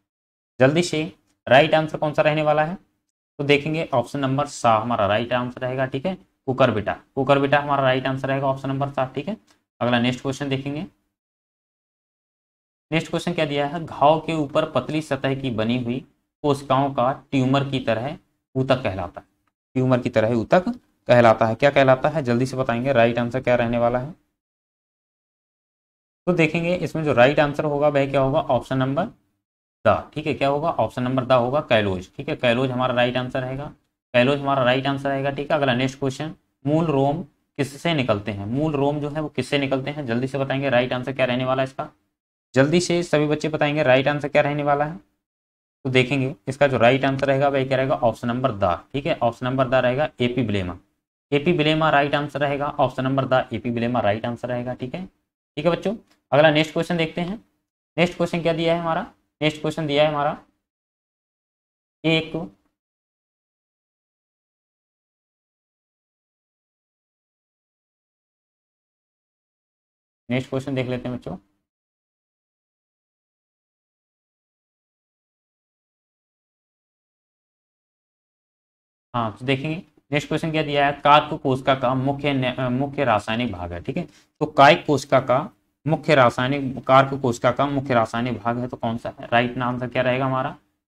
जल्दी से राइट आंसर कौन सा रहने वाला है तो देखेंगे ऑप्शन नंबर सा हमारा राइट आंसर रहेगा ठीक है कुकर बेटा कुकर बेटा हमारा राइट आंसर रहेगा ऑप्शन नंबर सात ठीक है अगला नेक्स्ट क्वेश्चन देखेंगे नेक्स्ट क्वेश्चन क्या दिया है घाव के ऊपर पतली सतह की बनी हुई कोशिकाओं का ट्यूमर की तरह ऊतक कहलाता है ट्यूमर की तरह ही उतक कहलाता है क्या कहलाता है जल्दी से बताएंगे राइट आंसर क्या रहने वाला है तो देखेंगे इसमें जो राइट आंसर होगा वह क्या होगा ऑप्शन नंबर द ठीक है क्या होगा ऑप्शन नंबर द होगा कैलोज ठीक है कैलोज हमारा राइट आंसर रहेगा कैलोज हमारा राइट आंसर रहेगा ठीक है अगला नेक्स्ट क्वेश्चन मूल रोम किससे निकलते हैं मूल रोम जो है वो किससे निकलते हैं जल्दी से बताएंगे राइट आंसर क्या रहने वाला है इसका जल्दी से सभी बच्चे बताएंगे राइट आंसर क्या रहने वाला है तो देखेंगे इसका जो राइट आंसर रहेगा वह क्या रहेगा ऑप्शन नंबर द ठीक है ऑप्शन नंबर द रहेगा epiblema epiblema right answer रहेगा ऑप्शन नंबर द एपी बिलेमा राइट आंसर रहेगा ठीक है ठीक है बच्चों अगला नेक्स्ट क्वेश्चन देखते हैं नेक्स्ट क्वेश्चन क्या दिया है हमारा नेक्स्ट क्वेश्चन दिया है हमारा एक नेक्स्ट क्वेश्चन देख लेते हैं बच्चों हाँ तो देखेंगे नेक्स्ट क्वेश्चन क्या दिया है कार्क कोशिका का मुख्य मुख्य रासायनिक भाग है ठीक है तो कायक कोशिका का मुख्य रासायनिक कार्क कोशिका का मुख्य रासायनिक भाग है तो कौन सा है राइट आंसर क्या रहेगा हमारा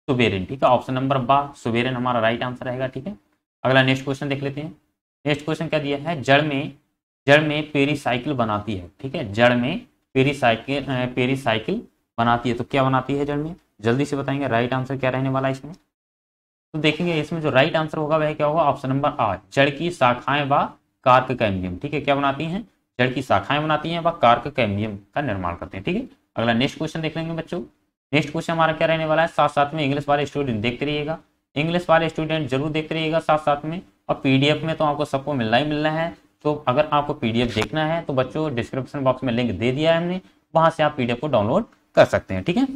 सुबेरिन ठीक है ऑप्शन नंबर बा सुबेरिन हमारा राइट आंसर रहेगा ठीक है अगला नेक्स्ट क्वेश्चन देख लेते हैं नेक्स्ट क्वेश्चन क्या दिया है जड़ में जड़ में पेरीसाइकिल बनाती है ठीक है जड़ में पेरीसाइकिल पेरीसाइकिल बनाती है तो क्या बनाती है जड़ में जल्दी से बताएंगे राइट आंसर क्या रहने वाला है इसमें तो देखेंगे इसमें जो राइट आंसर होगा वह क्या होगा ऑप्शन नंबर आ जड़ की शाखाएं व कार्क कैम्बियम ठीक है क्या बनाती हैं जड़ की शाखाएं बनाती हैं व कार्क कैम्बियम का निर्माण करते हैं ठीक है अगला नेक्स्ट क्वेश्चन देख लेंगे बच्चों नेक्स्ट क्वेश्चन हमारा क्या रहने वाला है साथ साथ में इंग्लिश वाले स्टूडेंट देखते रहिएगा इंग्लिश वाले स्टूडेंट जरूर देखते रहिएगा साथ साथ में और पीडीएफ में तो आपको सबको मिलना ही मिलना है तो अगर आपको पीडीएफ देखना है तो बच्चों डिस्क्रिप्शन बॉक्स में लिंक दे दिया है हमने वहां से आप पीडीएफ को डाउनलोड कर सकते हैं ठीक है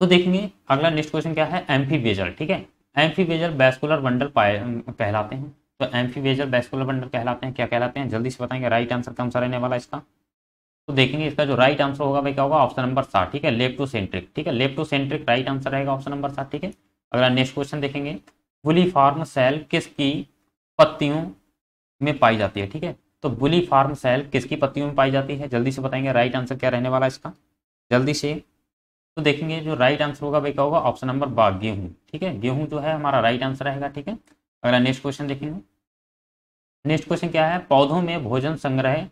तो देखेंगे अगला नेक्स्ट क्वेश्चन क्या है एम्फीबियजल ठीक है एम्फीवेजर बैस्कुलर बंडल कहलाते हैं तो एम्फीवेजर बैस्कुलर बंडल कहलाते हैं क्या कहलाते हैं जल्दी से बताएंगे राइट आंसर कौन सा रहने वाला इसका तो देखेंगे इसका जो राइट आंसर होगा भाई क्या होगा ऑप्शन नंबर सात ठीक है लेफ्टो सेंट्रिक ठीक है लेफ्टो सेंट्रिक राइट आंसर रहेगा ऑप्शन नंबर सात ठीक है अगला नेक्स्ट क्वेश्चन देखेंगे बुली फार्म सेल किसकी पत्तियों में पाई जाती है ठीक है तो बुली फार्म सेल किसकी पत्तियों में पाई जाती है जल्दी से बताएंगे राइट आंसर क्या रहने वाला इसका जल्दी से तो देखेंगे जो राइट आंसर होगा वह क्या होगा ऑप्शन नंबर बा गेहूं ठीक है गेहूं जो है हमारा राइट आंसर रहेगा ठीक है अगला नेक्स्ट क्वेश्चन देखेंगे नेक्स्ट क्वेश्चन क्या है पौधों में भोजन संग्रह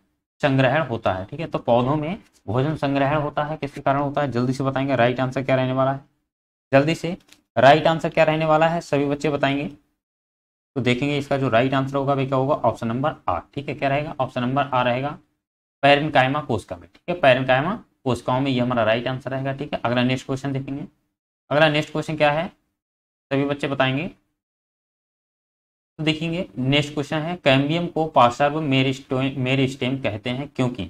संग्रहण होता है ठीक है तो पौधों में भोजन संग्रहण होता है किसके कारण होता है जल्दी से बताएंगे राइट आंसर क्या रहने वाला है जल्दी से राइट आंसर क्या रहने वाला है सभी बच्चे बताएंगे तो देखेंगे इसका जो राइट आंसर होगा भाई क्या होगा ऑप्शन नंबर आठ ठीक है क्या रहेगा ऑप्शन नंबर आ रहेगा पैरन कायमा कोश का ठीक है पैरन कायमा कोशिकाओं में ये हमारा राइट आंसर रहेगा ठीक है अगला नेक्स्ट क्वेश्चन देखेंगे अगला नेक्स्ट क्वेश्चन क्या है सभी बच्चे बताएंगे तो देखेंगे नेक्स्ट क्वेश्चन है कैम्बियम को पार्सर्व मेरी स्टेम कहते हैं क्योंकि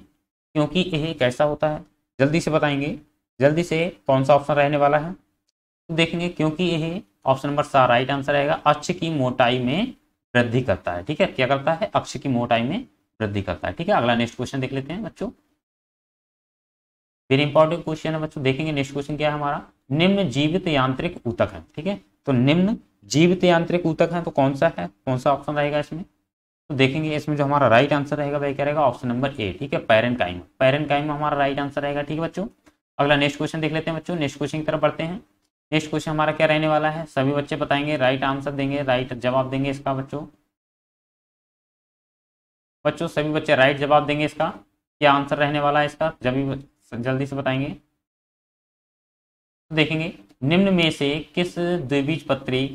क्योंकि यह कैसा होता है जल्दी से बताएंगे जल्दी से कौन सा ऑप्शन रहने वाला है तो देखेंगे क्योंकि यह ऑप्शन नंबर सा राइट आंसर रहेगा अक्ष की मोटाई में वृद्धि करता है ठीक है क्या करता है अक्ष की मोटाई में वृद्धि करता है ठीक है अगला नेक्स्ट क्वेश्चन देख लेते हैं बच्चों फिर इंपॉर्टेंट क्वेश्चन है बच्चों देखेंगे नेक्स्ट क्वेश्चन क्या है हमारा निम्न जीवित यांत्रिक ऊतक है ठीक है तो निम्न जीवित यांत्रिक ऊतक है तो कौन सा है कौन सा ऑप्शन रहेगा इसमें तो देखेंगे इसमें जो हमारा राइट आंसर रहेगा वह क्या रहेगा ऑप्शन नंबर ए ठीक है पैरेंट काइम पैरेंट काइम हमारा राइट आंसर रहेगा ठीक है बच्चों अगला नेक्स्ट क्वेश्चन देख लेते हैं बच्चों नेक्स्ट क्वेश्चन की तरफ बढ़ते हैं नेक्स्ट क्वेश्चन हमारा क्या रहने वाला है सभी बच्चे बताएंगे राइट आंसर देंगे राइट जवाब देंगे इसका बच्चों बच्चों सभी बच्चे राइट जवाब देंगे इसका क्या आंसर रहने वाला है इसका जब तो जल्दी से बताएंगे देखेंगे निम्न में से किस द्विबीज पत्री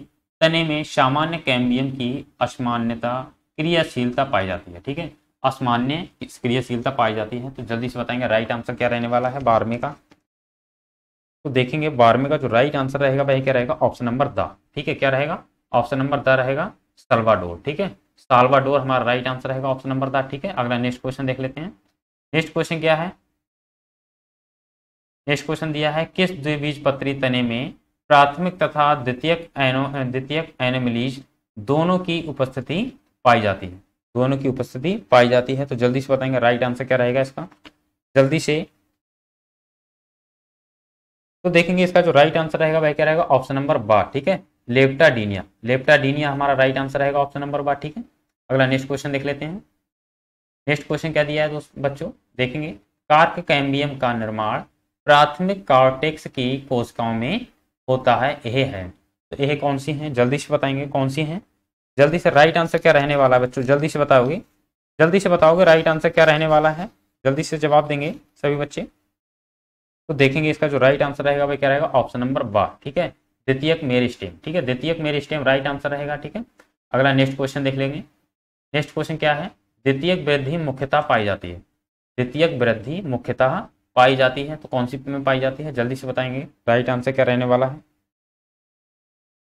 तने में सामान्य कैम्बियम की असमान्यता क्रियाशीलता पाई जाती है ठीक है असमान्य क्रियाशीलता पाई जाती है तो जल्दी से बताएंगे राइट आंसर क्या रहने वाला है बारहवीं का तो देखेंगे बारहवीं का जो राइट आंसर रहेगा भाई क्या रहेगा ऑप्शन नंबर द ठीक है क्या रहेगा ऑप्शन नंबर द रहेगा सलवाडोर ठीक है सालवाडोर हमारा राइट आंसर रहेगा ऑप्शन नंबर द ठीक है अगला नेक्स्ट क्वेश्चन देख लेते हैं नेक्स्ट क्वेश्चन क्या है नेक्स्ट क्वेश्चन दिया है किस द्विबीज पत्री तने में प्राथमिक तथा द्वितीयक एनो द्वितीयक एनोमिलीज दोनों की उपस्थिति पाई जाती है दोनों की उपस्थिति पाई जाती है तो जल्दी से बताएंगे राइट आंसर क्या रहेगा इसका जल्दी से तो देखेंगे इसका जो राइट आंसर रहेगा वह क्या रहेगा ऑप्शन नंबर बा ठीक है लेप्टाडीनिया लेप्टाडीनिया हमारा राइट आंसर रहेगा ऑप्शन नंबर बा ठीक है अगला नेक्स्ट क्वेश्चन देख लेते हैं नेक्स्ट क्वेश्चन क्या दिया है दोस्त बच्चों देखेंगे कार्क कैम्बियम का निर्माण प्राथमिक कार्टेक्स की कोशिकाओं में होता है यह है तो यह कौन सी है जल्दी से बताएंगे कौन सी है जल्दी से राइट आंसर क्या रहने वाला है बच्चों जल्दी से बताओगे जल्दी से बताओगे राइट आंसर क्या रहने वाला है जल्दी से जवाब देंगे सभी बच्चे तो देखेंगे इसका जो राइट आंसर रहेगा वह क्या रहेगा ऑप्शन नंबर बा ठीक है द्वितीयक स्टेम ठीक है द्वितीयक स्टेम राइट आंसर रहेगा ठीक है अगला नेक्स्ट क्वेश्चन देख लेंगे नेक्स्ट क्वेश्चन क्या है द्वितीयक वृद्धि मुख्यता पाई जाती है द्वितीयक वृद्धि मुख्यतः पाई जाती है तो कौन सी में पाई जाती है जल्दी से बताएंगे राइट आंसर क्या रहने वाला है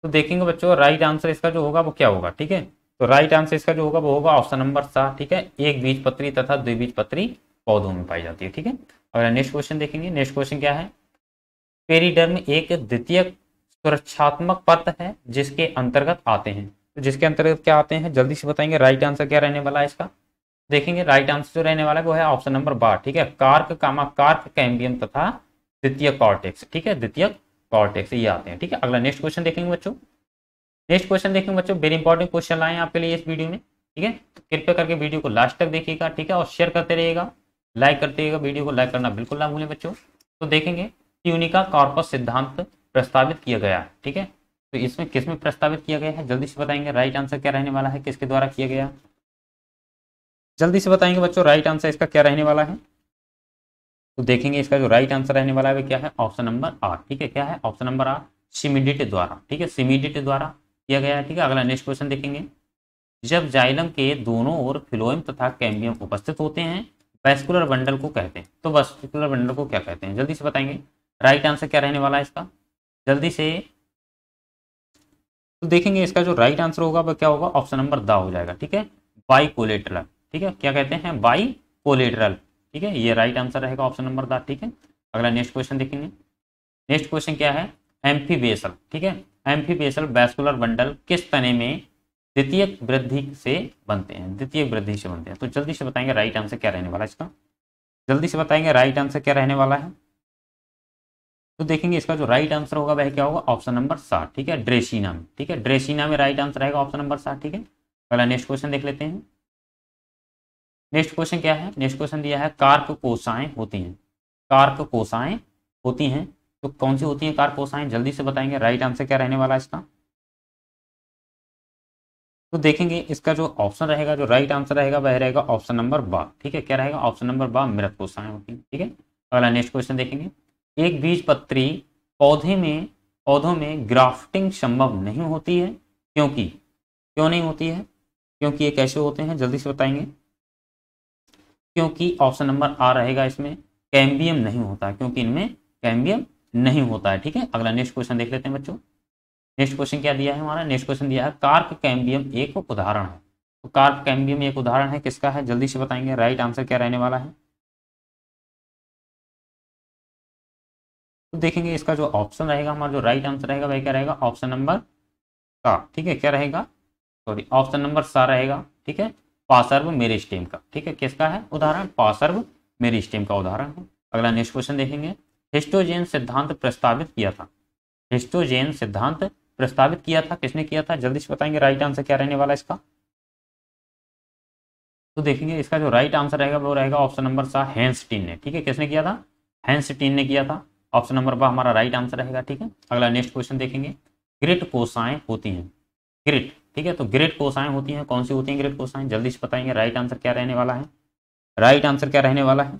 तो देखेंगे बच्चों राइट आंसर इसका जो होगा वो क्या होगा ठीक है तो राइट आंसर इसका जो होगा वो होगा ऑप्शन नंबर सात ठीक है एक बीज पत्री तथा द्विबीज पत्री पौधों में पाई जाती है ठीक है और नेक्स्ट क्वेश्चन देखेंगे नेक्स्ट क्वेश्चन क्या है पेरीडर्म एक द्वितीय सुरक्षात्मक पत्र है जिसके अंतर्गत आते हैं तो जिसके अंतर्गत क्या आते हैं जल्दी से बताएंगे राइट आंसर क्या रहने वाला है इसका देखेंगे राइट आंसर जो रहने वाला है वो है ऑप्शन नंबर बार ठीक है कार्क कामा कार्क कैम्बियम तथा द्वितीय कॉर्टेक्स ठीक है द्वितीय कॉर्टेक्स ये आते हैं ठीक है अगला नेक्स्ट क्वेश्चन देखेंगे बच्चों नेक्स्ट क्वेश्चन देखेंगे बच्चों वेरी इंपॉर्टेंट क्वेश्चन लाए आपके लिए इस वीडियो में ठीक है तो कृपया करके वीडियो को लास्ट तक देखिएगा ठीक है और शेयर करते रहिएगा लाइक करते रहिएगा वीडियो को लाइक करना बिल्कुल ना भूलें बच्चों तो देखेंगे ट्यूनिका कॉर्पस सिद्धांत प्रस्तावित किया गया ठीक है तो इसमें किसमें प्रस्तावित किया गया है जल्दी से बताएंगे राइट आंसर क्या रहने वाला है किसके द्वारा किया गया जल्दी से बताएंगे बच्चों राइट आंसर इसका क्या रहने वाला है तो देखेंगे इसका जो राइट आंसर रहने वाला है क्या है ऑप्शन नंबर आठ ठीक है क्या है ऑप्शन नंबर आर सिमिडिट द्वारा ठीक है सिमिडिट द्वारा किया गया है ठीक है अगला नेक्स्ट क्वेश्चन देखेंगे जब जाइलम के दोनों ओर फिलोइम तथा कैम्बियम उपस्थित होते हैं वैस्कुलर बंडल को कहते हैं तो वैस्कुलर बंडल को क्या कहते हैं जल्दी से बताएंगे राइट आंसर क्या रहने वाला है इसका जल्दी से तो देखेंगे इसका जो राइट आंसर होगा वह क्या होगा ऑप्शन नंबर द हो जाएगा ठीक है बाइकोलेटरल ठीक है क्या कहते हैं बाई कोलेटरल ठीक है ये राइट आंसर रहेगा ऑप्शन नंबर दस ठीक है अगला नेक्स्ट क्वेश्चन देखेंगे नेक्स्ट क्वेश्चन क्या है एम्फी ठीक है बेसल वैस्कुलर बंडल किस तने में द्वितीय वृद्धि से बनते हैं द्वितीय वृद्धि से बनते हैं तो जल्दी से बताएंगे राइट आंसर क्या रहने वाला है इसका जल्दी से बताएंगे राइट आंसर क्या रहने वाला है तो देखेंगे इसका जो राइट आंसर होगा वह क्या होगा ऑप्शन नंबर सात ठीक है ड्रेसिना में ठीक है ड्रेसिना में राइट आंसर रहेगा ऑप्शन नंबर सात ठीक है अगला नेक्स्ट क्वेश्चन देख लेते हैं नेक्स्ट क्वेश्चन क्या है नेक्स्ट क्वेश्चन दिया है कार्क कोशाएं होती हैं कार्क कोशाएं होती हैं तो कौन सी होती हैं कार्क कोशाएं जल्दी से बताएंगे राइट आंसर क्या रहने वाला है इसका तो देखेंगे इसका जो ऑप्शन रहेगा जो राइट आंसर रहेगा वह रहेगा ऑप्शन नंबर बा ठीक है क्या रहेगा ऑप्शन नंबर बा मृत कोशाएं होती हैं ठीक है अगला नेक्स्ट क्वेश्चन देखेंगे एक बीज पत्री पौधे में पौधों में ग्राफ्टिंग संभव नहीं होती है क्योंकि क्यों नहीं होती है क्योंकि ये कैसे होते हैं जल्दी से बताएंगे क्योंकि ऑप्शन नंबर आ रहेगा इसमें कैम्बियम नहीं होता क्योंकि इनमें कैम्बियम नहीं होता है ठीक है अगला नेक्स्ट क्वेश्चन देख लेते हैं बच्चों नेक्स्ट क्वेश्चन क्या दिया है हमारा नेक्स्ट क्वेश्चन दिया है कार्क कैम्बियम एक उदाहरण है तो कार्क कैम्बियम एक उदाहरण है किसका है जल्दी से बताएंगे राइट आंसर क्या रहने वाला है तो देखेंगे इसका जो ऑप्शन रहेगा हमारा जो राइट आंसर रहेगा वह क्या रहेगा ऑप्शन नंबर का ठीक है क्या रहेगा सॉरी ऑप्शन नंबर सा रहेगा ठीक है पासर्व मेरी स्टेम का ठीक है किसका है उदाहरण पासर्व मेरी स्टेम का उदाहरण है अगला नेक्स्ट क्वेश्चन देखेंगे हिस्टोजेन सिद्धांत प्रस्तावित किया था हिस्टोजेन सिद्धांत प्रस्तावित किया था किसने किया था जल्दी से बताएंगे राइट आंसर क्या रहने वाला इसका तो देखेंगे इसका जो राइट आंसर रहेगा वो रहेगा ऑप्शन नंबर सा हैंसटीन ने ठीक है किसने किया था हैंसटीन ने किया था ऑप्शन नंबर बा हमारा राइट आंसर रहेगा ठीक है अगला नेक्स्ट क्वेश्चन देखेंगे ग्रिट कोसाएं होती हैं ग्रिट ठीक है तो ग्रेट कोशाएं होती हैं कौन सी होती हैं ग्रेट कोशाएं जल्दी से बताएंगे राइट आंसर क्या रहने वाला है राइट आंसर क्या रहने वाला है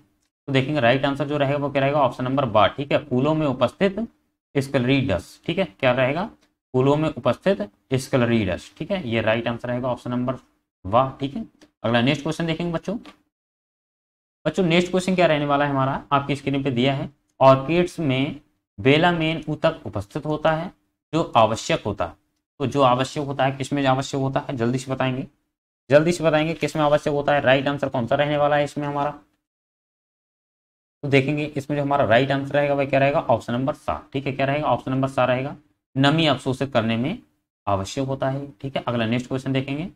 तो देखेंगे राइट आंसर जो रहेगा वो क्या रहेगा ऑप्शन नंबर बार ठीक है फूलों में उपस्थित स्कलरीडस ठीक है क्या रहेगा फूलों में उपस्थित स्कलरीडस ठीक है ये राइट आंसर रहेगा ऑप्शन नंबर वाह ठीक है अगला नेक्स्ट क्वेश्चन देखेंगे बच्चों बच्चों नेक्स्ट क्वेश्चन क्या रहने वाला है हमारा आपकी स्क्रीन पे दिया है ऑर्किड्स में बेलामेन उतक उपस्थित होता है जो आवश्यक होता है तो जो आवश्यक होता है किसमें आवश्यक होता है जल्दी से बताएंगे जल्दी से बताएंगे किसमें आवश्यक होता है राइट आंसर कौन सा रहने वाला है इसमें हमारा तो देखेंगे इसमें जो हमारा राइट आंसर रहेगा वह क्या रहेगा ऑप्शन नंबर सात ठीक है क्या रहेगा ऑप्शन नंबर सात रहेगा नमी अवशोषित करने में आवश्यक होता है ठीक है अगला नेक्स्ट क्वेश्चन देखेंगे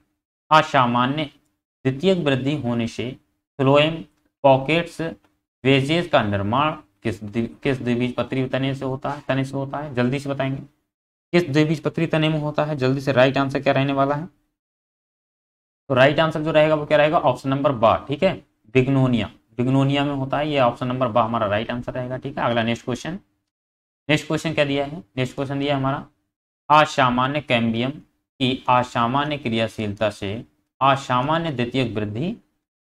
असामान्य द्वितीय वृद्धि होने से फ्लोएम पॉकेट्स वेजेज का निर्माण किस किस द्विबीज पत्री तने से होता है तने से होता है जल्दी से बताएंगे किस द्विबीजपत्री में होता है जल्दी से राइट आंसर क्या रहने वाला है तो राइट आंसर जो रहेगा वो क्या रहेगा ऑप्शन नंबर बा ठीक है बिग्नोनिया बिग्नोनिया में होता है ये ऑप्शन नंबर बा हमारा राइट आंसर रहेगा ठीक है अगला नेक्स्ट क्वेश्चन नेक्स्ट क्वेश्चन क्या दिया है नेक्स्ट क्वेश्चन दिया हमारा असामान्य कैम्बियम की असामान्य क्रियाशीलता से असामान्य द्वितीय वृद्धि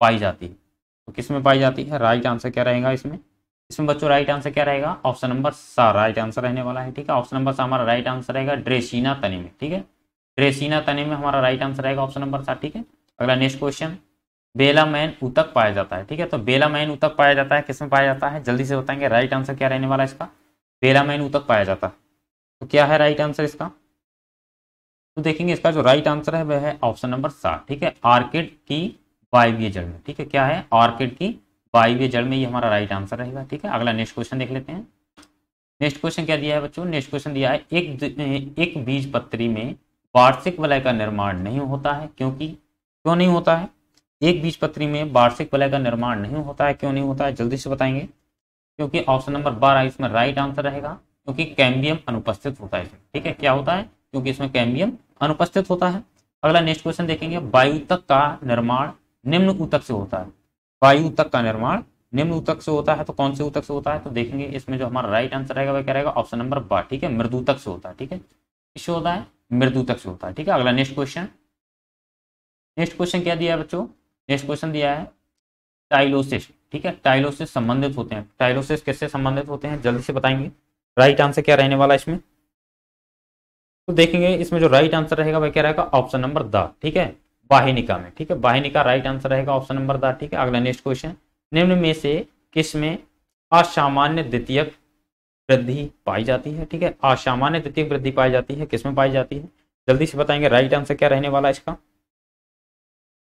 पाई जाती है तो किसमें पाई जाती है राइट आंसर क्या रहेगा इसमें इसमें बच्चों राइट आंसर क्या रहेगा ऑप्शन नंबर सा राइट आंसर रहने वाला है ठीक है ऑप्शन नंबर सा हमारा राइट आंसर रहेगा ड्रेसिना तने में ठीक है ड्रेसिना तने में हमारा राइट आंसर रहेगा ऑप्शन नंबर सा ठीक है अगला नेक्स्ट क्वेश्चन बेला मैन उतक पाया जाता है ठीक है तो बेला मैन उतक पाया जाता है किसमें पाया जाता है जल्दी से बताएंगे राइट आंसर क्या रहने वाला है इसका बेला मैन उतक पाया जाता है तो क्या है राइट आंसर इसका तो देखेंगे इसका जो राइट आंसर है वह है ऑप्शन नंबर सात ठीक है आर्किड की वायवीय जड़ में ठीक है क्या है आर्किड की वायव्य जल में ये हमारा राइट आंसर रहेगा ठीक है अगला नेक्स्ट क्वेश्चन देख लेते हैं नेक्स्ट क्वेश्चन क्या दिया है बच्चों नेक्स्ट क्वेश्चन दिया है एक एक बीज पत्री में वार्षिक वलय का निर्माण नहीं होता है क्योंकि क्यों नहीं होता है एक बीज पत्री में वार्षिक वलय का निर्माण नहीं होता है क्यों नहीं होता है जल्दी से बताएंगे क्योंकि ऑप्शन नंबर बारह इसमें राइट आंसर रहेगा क्योंकि कैम्बियम अनुपस्थित होता है ठीक है क्या होता है क्योंकि इसमें कैम्बियम अनुपस्थित होता है अगला नेक्स्ट क्वेश्चन देखेंगे वायु तक का निर्माण निम्न ऊतक से होता है वायु तक का निर्माण निम्न उतक से होता है तो कौन से उतक से होता है तो देखेंगे इसमें जो हमारा राइट आंसर रहेगा वह क्या रहेगा ऑप्शन नंबर बा ठीक है मृदु तक से होता है ठीक है इससे होता है मृदु तक से होता है ठीक है अगला नेक्स्ट क्वेश्चन नेक्स्ट क्वेश्चन क्या दिया है बच्चों नेक्स्ट क्वेश्चन दिया है टाइलोसिस ठीक है टाइलोसिस संबंधित होते हैं टाइलोसिस किससे संबंधित होते हैं जल्दी से बताएंगे राइट आंसर क्या रहने वाला इसमें तो देखेंगे इसमें जो राइट आंसर रहेगा वह क्या रहेगा ऑप्शन नंबर द ठीक है वाहिनिका में ठीक है वाहिनिका राइट आंसर रहेगा ऑप्शन नंबर द ठीक है अगला नेक्स्ट क्वेश्चन निम्न में से किस में असामान्य द्वितीय वृद्धि पाई जाती है ठीक है असामान्य द्वितीय वृद्धि पाई जाती है किसमें पाई जाती है जल्दी से बताएंगे राइट आंसर क्या रहने वाला है इसका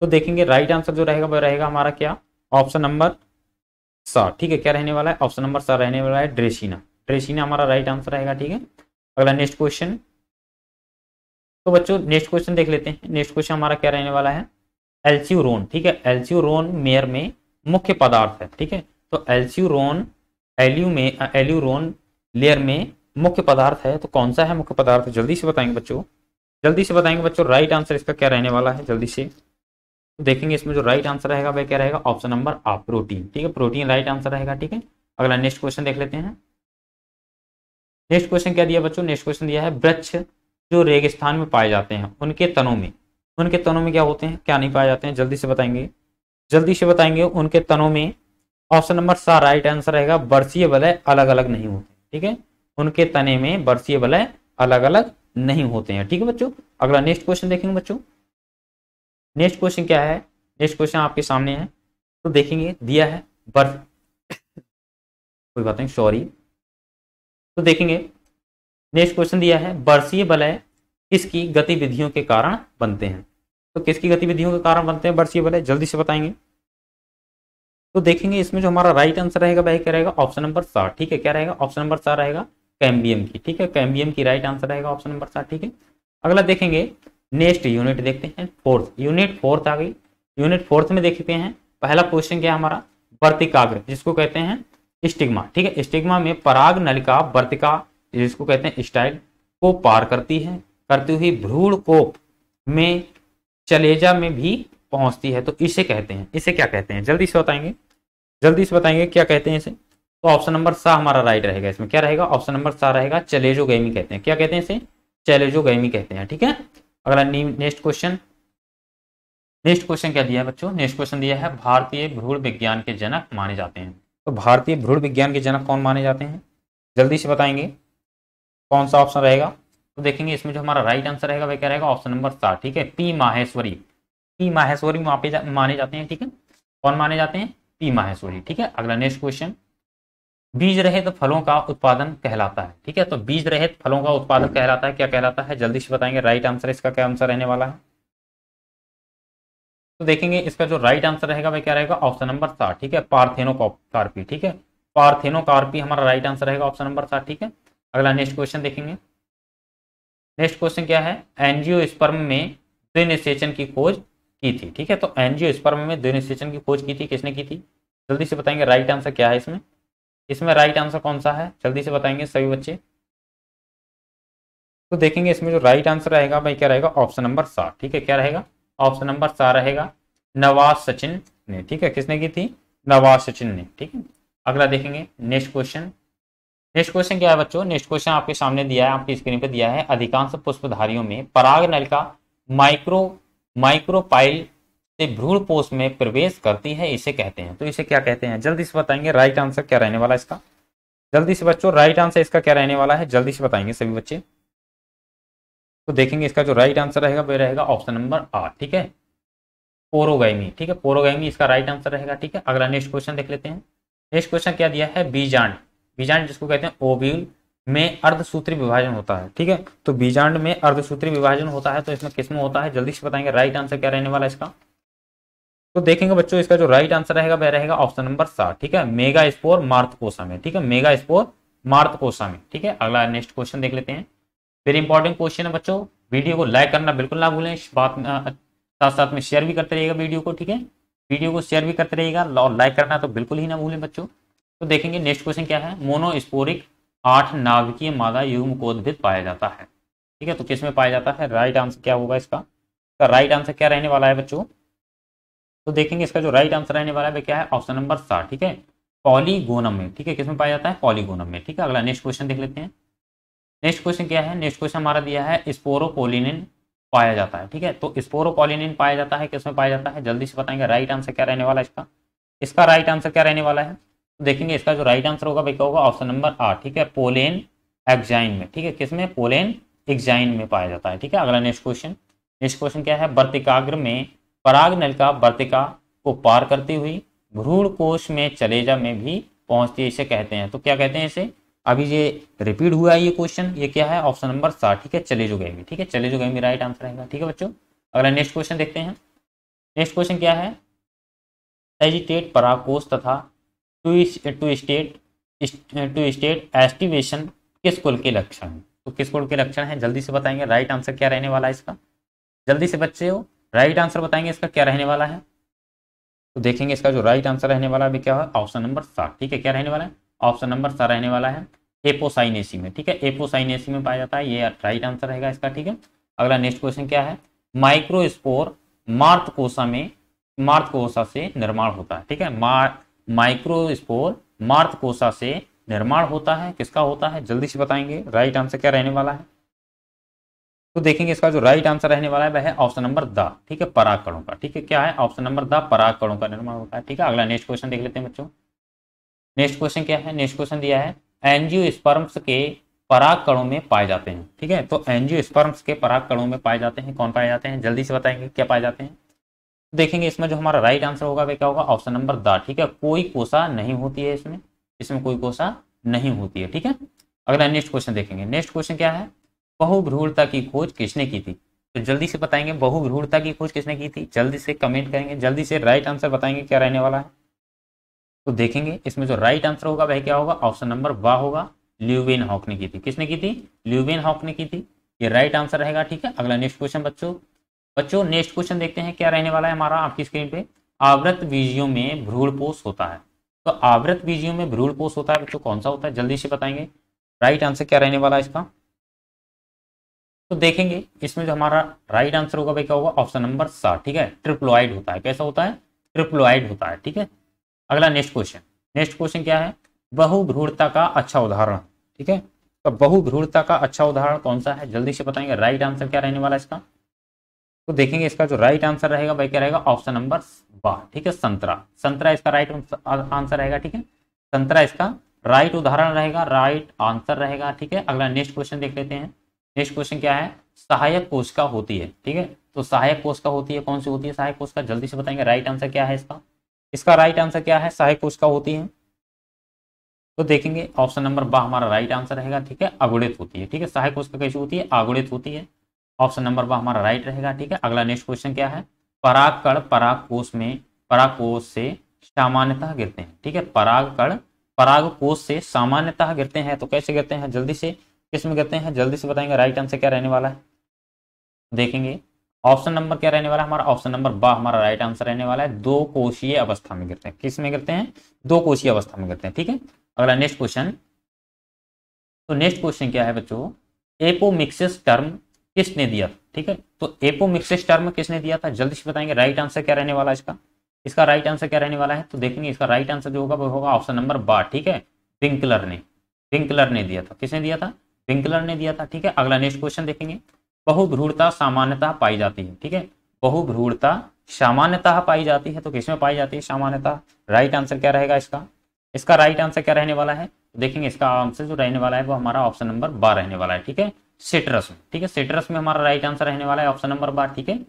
तो देखेंगे राइट आंसर जो रहेगा वह रहेगा हमारा क्या ऑप्शन नंबर सा ठीक है क्या रहने वाला है ऑप्शन नंबर सा रहने वाला है ड्रेसिना ड्रेसिना हमारा राइट आंसर रहेगा ठीक है अगला नेक्स्ट क्वेश्चन तो बच्चों नेक्स्ट क्वेश्चन देख लेते हैं नेक्स्ट क्वेश्चन हमारा क्या रहने वाला है एल्सियोरोन ठीक है एल्सियोरोन मेयर में मुख्य पदार्थ है ठीक है तो एल्सियोरोन एल्यू में एल्यूरोन लेयर में मुख्य पदार्थ है तो कौन सा है मुख्य पदार्थ जल्दी से बताएंगे बच्चों जल्दी से बताएंगे बच्चों राइट आंसर इसका क्या रहने वाला है जल्दी से तो देखेंगे इसमें जो राइट आंसर रहेगा वह क्या रहेगा ऑप्शन नंबर आ प्रोटीन ठीक है प्रोटीन राइट आंसर रहेगा ठीक है अगला नेक्स्ट क्वेश्चन देख लेते हैं नेक्स्ट क्वेश्चन क्या दिया बच्चों नेक्स्ट क्वेश्चन दिया है वृक्ष जो रेगिस्तान में पाए जाते हैं उनके तनों में उनके तनों में क्या होते हैं क्या नहीं पाए जाते हैं जल्दी से बताएंगे जल्दी से बताएंगे उनके तनों में ऑप्शन नंबर सा राइट आंसर रहेगा बर्सीय वलय अलग अलग नहीं होते ठीक है उनके तने में बर्सीय वलय अलग अलग नहीं होते हैं ठीक है बच्चों अगला नेक्स्ट क्वेश्चन देखेंगे बच्चों नेक्स्ट क्वेश्चन क्या है नेक्स्ट क्वेश्चन आपके सामने है तो देखेंगे दिया है बर्फ कोई बात नहीं सॉरी तो देखेंगे नेक्स्ट क्वेश्चन दिया है वर्षीय बलय किसकी गतिविधियों के कारण बनते हैं तो किसकी गतिविधियों के कारण बनते हैं वर्षीय बलय जल्दी से बताएंगे तो देखेंगे इसमें जो हमारा राइट आंसर रहेगा वह क्या रहेगा ऑप्शन नंबर सात ठीक है क्या रहेगा ऑप्शन नंबर सात रहेगा कैम्बियम की ठीक है कैम्बियम की राइट आंसर रहेगा ऑप्शन नंबर सात ठीक है अगला देखेंगे नेक्स्ट यूनिट देखते हैं फोर्थ यूनिट फोर्थ आ गई यूनिट फोर्थ में देखते हैं पहला क्वेश्चन क्या है हमारा वर्तिकाग्र जिसको कहते हैं स्टिग्मा ठीक है स्टिग्मा में पराग नलिका वर्तिका जिसको कहते हैं स्टाइल को पार करती है करती हुई भ्रूण कोप में चलेजा में भी पहुंचती है तो इसे कहते हैं इसे क्या कहते हैं जल्दी से बताएंगे जल्दी से बताएंगे क्या कहते हैं इसे तो ऑप्शन नंबर सा हमारा राइट रहेगा इसमें क्या रहेगा ऑप्शन नंबर सा रहेगा चलेजो गैमी कहते हैं क्या कहते हैं इसे चलेजो गैमी कहते हैं ठीक है अगला नेक्स्ट क्वेश्चन नेक्स्ट क्वेश्चन क्या दिया है बच्चों नेक्स्ट क्वेश्चन दिया है भारतीय भ्रूण विज्ञान के जनक माने जाते हैं तो भारतीय भ्रूण विज्ञान के जनक कौन माने जाते हैं जल्दी से बताएंगे कौन सा ऑप्शन रहेगा तो देखेंगे इसमें जो हमारा राइट आंसर रहेगा वह क्या रहेगा ऑप्शन नंबर सात ठीक है पी माहेश्वरी पी माहेश्वरी मापे जा, माने जाते हैं ठीक है कौन माने जाते हैं पी माहेश्वरी ठीक है अगला नेक्स्ट क्वेश्चन बीज रहित फलों का उत्पादन कहलाता है ठीक है तो बीज रहित फलों का उत्पादन कहलाता है क्या कहलाता है जल्दी से बताएंगे राइट आंसर इसका क्या आंसर रहने वाला है तो देखेंगे इसका जो राइट आंसर रहेगा वह क्या रहेगा ऑप्शन नंबर सात ठीक है पार्थेनो कार्पी ठीक है पार्थेनो कार्पी हमारा राइट आंसर रहेगा ऑप्शन नंबर सात ठीक है अगला नेक्स्ट क्वेश्चन देखेंगे नेक्स्ट क्वेश्चन क्या है एनजीओ स्पर्म में द्विनिषेचन की खोज की थी ठीक है तो एनजीओ स्पर्म में द्विनिषेचन की खोज की थी किसने की थी जल्दी से बताएंगे राइट आंसर क्या है इसमें इसमें राइट आंसर कौन सा है जल्दी से बताएंगे सभी बच्चे तो देखेंगे इसमें जो राइट आंसर रहेगा भाई क्या रहेगा ऑप्शन नंबर सात ठीक है क्या रहेगा ऑप्शन नंबर सात रहेगा नवाज सचिन ने ठीक है किसने की थी नवाज सचिन ने ठीक है अगला देखेंगे नेक्स्ट क्वेश्चन नेक्स्ट क्वेश्चन क्या है बच्चों नेक्स्ट क्वेश्चन आपके सामने दिया है आपकी स्क्रीन पर दिया है अधिकांश पुष्पधारियों में पराग नलिका माइक्रो माइक्रोपाइल से भ्रूण पोष में प्रवेश करती है इसे कहते हैं तो इसे क्या कहते हैं जल्दी से बताएंगे राइट आंसर क्या रहने वाला इसका जल्दी से बच्चों राइट आंसर इसका क्या रहने वाला है जल्दी से बताएंगे सभी बच्चे तो देखेंगे इसका जो राइट आंसर रहेगा वह रहेगा ऑप्शन नंबर आठ ठीक है पोरोगैमी ठीक है पोरोगैमी इसका राइट आंसर रहेगा ठीक है अगला नेक्स्ट क्वेश्चन देख लेते हैं नेक्स्ट क्वेश्चन क्या दिया है बीजांड बीजांड जिसको कहते हैं ओव्यूल में अर्धसूत्री विभाजन होता है ठीक है तो बीजांड में अर्धसूत्री विभाजन होता है तो इसमें किसमें होता है जल्दी से बताएंगे राइट आंसर क्या रहने वाला इसका तो देखेंगे बच्चों इसका जो राइट आंसर रहेगा वह रहेगा ऑप्शन नंबर सात ठीक है मेगा स्पोर मार्थकोसा में ठीक है मेगा स्पोर कोशा में ठीक है अगला नेक्स्ट क्वेश्चन देख लेते हैं वेरी इंपॉर्टेंट क्वेश्चन है बच्चों वीडियो को लाइक करना बिल्कुल ना भूलें बात साथ साथ में शेयर भी करते रहिएगा वीडियो को ठीक है वीडियो को शेयर भी करते रहिएगा और लाइक करना तो बिल्कुल ही ना भूलें बच्चों तो देखेंगे नेक्स्ट क्वेश्चन क्या है मोनोस्पोरिक आठ नाभिकीय मादा युग्म कोदभिद पाया जाता है ठीक है तो किसमें पाया जाता है राइट आंसर क्या होगा इसका इसका राइट आंसर क्या रहने वाला है बच्चों तो देखेंगे इसका जो राइट आंसर रहने वाला है क्या है ऑप्शन नंबर सात ठीक है पॉलीगोनम में ठीक है किसमें पाया जाता है पॉलीगोनम में ठीक है अगला नेक्स्ट क्वेश्चन देख लेते हैं नेक्स्ट क्वेश्चन क्या है नेक्स्ट क्वेश्चन हमारा दिया है स्पोरोपोलिनिन पाया जाता है ठीक है तो स्पोरोपोलिनिन पाया जाता है किसमें पाया जाता है जल्दी से बताएंगे राइट आंसर क्या रहने वाला है इसका इसका राइट आंसर क्या रहने वाला है देखेंगे इसका जो राइट आंसर होगा भाई क्या होगा ऑप्शन नंबर आठ ठीक है पोलेन एक्जाइन में ठीक है किसमें पोलेन एक्जाइन में पाया जाता है ठीक है अगला नेक्स्ट क्वेश्चन नेक्स्ट क्वेश्चन क्या है वर्तिकाग्र में पराग नलिका वर्तिका को पार करती हुई भ्रूण कोश में चलेजा में भी पहुंचती है इसे कहते हैं तो क्या कहते हैं इसे अभी ये रिपीट हुआ है ये क्वेश्चन ये क्या है ऑप्शन नंबर सात ठीक है चले जो गएंगे ठीक है चले जो गएंगे राइट आंसर रहेगा ठीक है बच्चों अगला नेक्स्ट क्वेश्चन देखते हैं नेक्स्ट क्वेश्चन क्या है एजिटेट पराग पराकोश तथा टू twisted twisted aestivation किस कुल के लक्षण हैं तो किस कुल के लक्षण है जल्दी से बताएंगे राइट आंसर क्या रहने वाला है इसका जल्दी से बच्चे हो राइट आंसर बताएंगे इसका क्या रहने वाला है तो देखेंगे इसका जो राइट आंसर रहने वाला अभी क्या है ऑप्शन नंबर सात ठीक है क्या रहने वाला है ऑप्शन नंबर सात रहने वाला है एपोसाइनेसी में ठीक है एपोसाइनेसी में पाया जाता है ये राइट आंसर रहेगा इसका ठीक है अगला नेक्स्ट क्वेश्चन क्या है माइक्रोस्पोर मार्थकोसा में मार्थकोसा से निर्माण होता है ठीक है माइक्रोस्पोर मार्थ कोशा से निर्माण होता है किसका होता है जल्दी से बताएंगे राइट आंसर क्या रहने वाला है तो देखेंगे इसका जो राइट आंसर रहने वाला है वह है ऑप्शन नंबर द ठीक है पराकणों का ठीक है क्या है ऑप्शन नंबर द पराकणों का निर्माण होता है ठीक है अगला नेक्स्ट क्वेश्चन देख लेते हैं बच्चों नेक्स्ट क्वेश्चन क्या है नेक्स्ट क्वेश्चन दिया है एनजीओ स्पर्म्स के परागकणों में पाए जाते हैं ठीक है तो एनजीओ स्पर्म्स के परागकणों में पाए जाते हैं कौन पाए जाते हैं जल्दी से बताएंगे क्या पाए जाते हैं देखेंगे इसमें जो हमारा राइट आंसर होगा वह क्या होगा ऑप्शन नंबर द ठीक है कोई कोसा नहीं होती है इसमें इसमें कोई कोसा नहीं होती है ठीक है अगला नेक्स्ट क्वेश्चन देखेंगे नेक्स्ट क्वेश्चन क्या है बहुभ्रूढ़ता की खोज किसने की थी तो जल्दी से बताएंगे बहुभ्रूढ़ता की खोज किसने की थी जल्दी से कमेंट करेंगे जल्दी से राइट आंसर बताएंगे क्या रहने वाला है तो देखेंगे इसमें जो राइट आंसर होगा वह क्या होगा ऑप्शन नंबर वाह होगा ल्यूवेन हॉक ने की थी किसने की थी ल्यूवेन हॉक ने की थी ये राइट आंसर रहेगा ठीक है अगला नेक्स्ट क्वेश्चन बच्चों बच्चों नेक्स्ट क्वेश्चन देखते हैं क्या रहने वाला है हमारा आपकी स्क्रीन पे आवृत बीजियों में भ्रूण पोष होता है तो आवृत बीजियों में भ्रूण पोष होता है बच्चों कौन सा होता है जल्दी से बताएंगे राइट आंसर क्या रहने वाला है इसका तो देखेंगे इसमें जो हमारा राइट आंसर होगा भाई क्या होगा ऑप्शन नंबर सात ठीक है ट्रिप्लोइड होता है कैसा होता है ट्रिप्लोइड होता है ठीक है अगला नेक्स्ट क्वेश्चन नेक्स्ट क्वेश्चन क्या है बहुभ्रूणता का अच्छा उदाहरण ठीक है तो बहुभ्रूणता का अच्छा उदाहरण कौन सा है जल्दी से बताएंगे राइट आंसर क्या रहने वाला है इसका तो देखेंगे इसका जो राइट आंसर रहेगा वह क्या रहेगा ऑप्शन नंबर बा ठीक है संतरा संतरा इसका राइट आंसर रहेगा ठीक है संतरा इसका राइट उदाहरण रहेगा राइट आंसर रहेगा ठीक है अगला नेक्स्ट क्वेश्चन देख लेते हैं नेक्स्ट क्वेश्चन क्या है सहायक कोशिका होती है ठीक है तो सहायक कोशिका होती है कौन सी होती है सहायक कोशिका जल्दी से बताएंगे राइट आंसर क्या है इसका इसका राइट आंसर क्या है सहायक कोशिका होती है तो देखेंगे ऑप्शन नंबर बा हमारा राइट आंसर रहेगा ठीक है अगुणित होती है ठीक है सहायक कोशिका कैसी होती है आगुणित होती है ऑप्शन नंबर वन हमारा राइट रहेगा ठीक है अगला नेक्स्ट क्वेश्चन क्या है परागकण परागकोश में परागकोश से सामान्यतः गिरते हैं ठीक है परागकण परागकोश से सामान्यतः गिरते हैं तो कैसे गिरते हैं जल्दी से किस में गिरते हैं जल्दी से बताएंगे राइट आंसर क्या रहने वाला है देखेंगे ऑप्शन नंबर क्या रहने वाला है हमारा ऑप्शन नंबर बा हमारा राइट आंसर रहने वाला है दो कोशीय अवस्था में गिरते हैं किस में गिरते हैं दो कोशीय अवस्था में गिरते हैं ठीक है अगला नेक्स्ट क्वेश्चन तो नेक्स्ट क्वेश्चन क्या है बच्चों एपोमिक्सिस टर्म किसने दिया ठीक है तो एपो टर्म किसने दिया था जल्दी से बताएंगे राइट आंसर क्या रहने वाला है इसका इसका राइट आंसर क्या रहने वाला है तो देखेंगे इसका राइट आंसर जो होगा वो होगा ऑप्शन नंबर बार ठीक है विंकलर ने विंकलर ने दिया था किसने दिया था विंकलर ने दिया था ठीक है अगला नेक्स्ट क्वेश्चन देखेंगे बहुभ्रूढ़ता सामान्यता पाई जाती है ठीक है बहुभ्रूढ़ता सामान्यतः पाई जाती है तो किसमें पाई जाती है सामान्यता राइट आंसर क्या रहेगा इसका इसका राइट आंसर क्या रहने वाला है तो देखेंगे इसका आंसर जो रहने वाला है वो हमारा ऑप्शन नंबर बार रहने वाला है ठीक है सिट्रस ठीक है सिट्रस में हमारा राइट आंसर रहने वाला है ऑप्शन नंबर बार ठीक है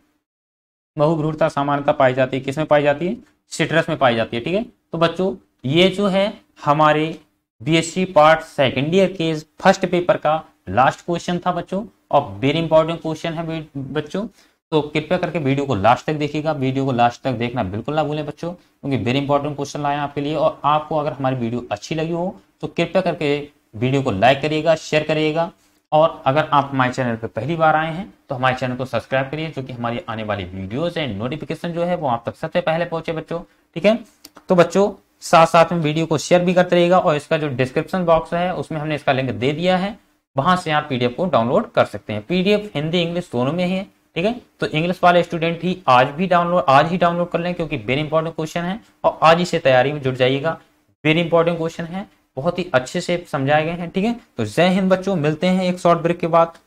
बहुभ्रूढ़ता सामान्यता पाई जाती है किसमें पाई जाती है सिट्रस में पाई जाती है ठीक है तो बच्चों ये जो है हमारे बीएससी पार्ट सेकेंड ईयर के फर्स्ट पेपर का लास्ट क्वेश्चन था बच्चों और वेरी इंपॉर्टेंट क्वेश्चन है बच्चों तो कृपया करके वीडियो को लास्ट तक देखिएगा वीडियो को लास्ट तक देखना बिल्कुल ना भूलें बच्चों क्योंकि वेरी इंपॉर्टेंट क्वेश्चन लाए आपके लिए और आपको अगर हमारी वीडियो अच्छी लगी हो तो कृपया करके वीडियो को लाइक करिएगा शेयर करिएगा और अगर आप हमारे चैनल पर पहली बार आए हैं तो हमारे चैनल को सब्सक्राइब करिए जो कि हमारी आने वाली वीडियोस एंड नोटिफिकेशन जो है वो आप तक सबसे पहले पहुंचे बच्चों ठीक है तो बच्चों साथ साथ में वीडियो को शेयर भी करते रहिएगा और इसका जो डिस्क्रिप्शन बॉक्स है उसमें हमने इसका लिंक दे दिया है वहां से आप पीडीएफ को डाउनलोड कर सकते हैं पीडीएफ हिंदी इंग्लिश दोनों में ही है ठीक है तो इंग्लिश वाले स्टूडेंट ही आज भी डाउनलोड आज ही डाउनलोड कर लें क्योंकि वेरी इंपॉर्टेंट क्वेश्चन है और आज ही से तैयारी में जुट जाइएगा वेरी इंपॉर्टेंट क्वेश्चन है बहुत ही अच्छे से समझाए गए हैं ठीक है तो जय हिंद बच्चों मिलते हैं एक शॉर्ट ब्रेक के बाद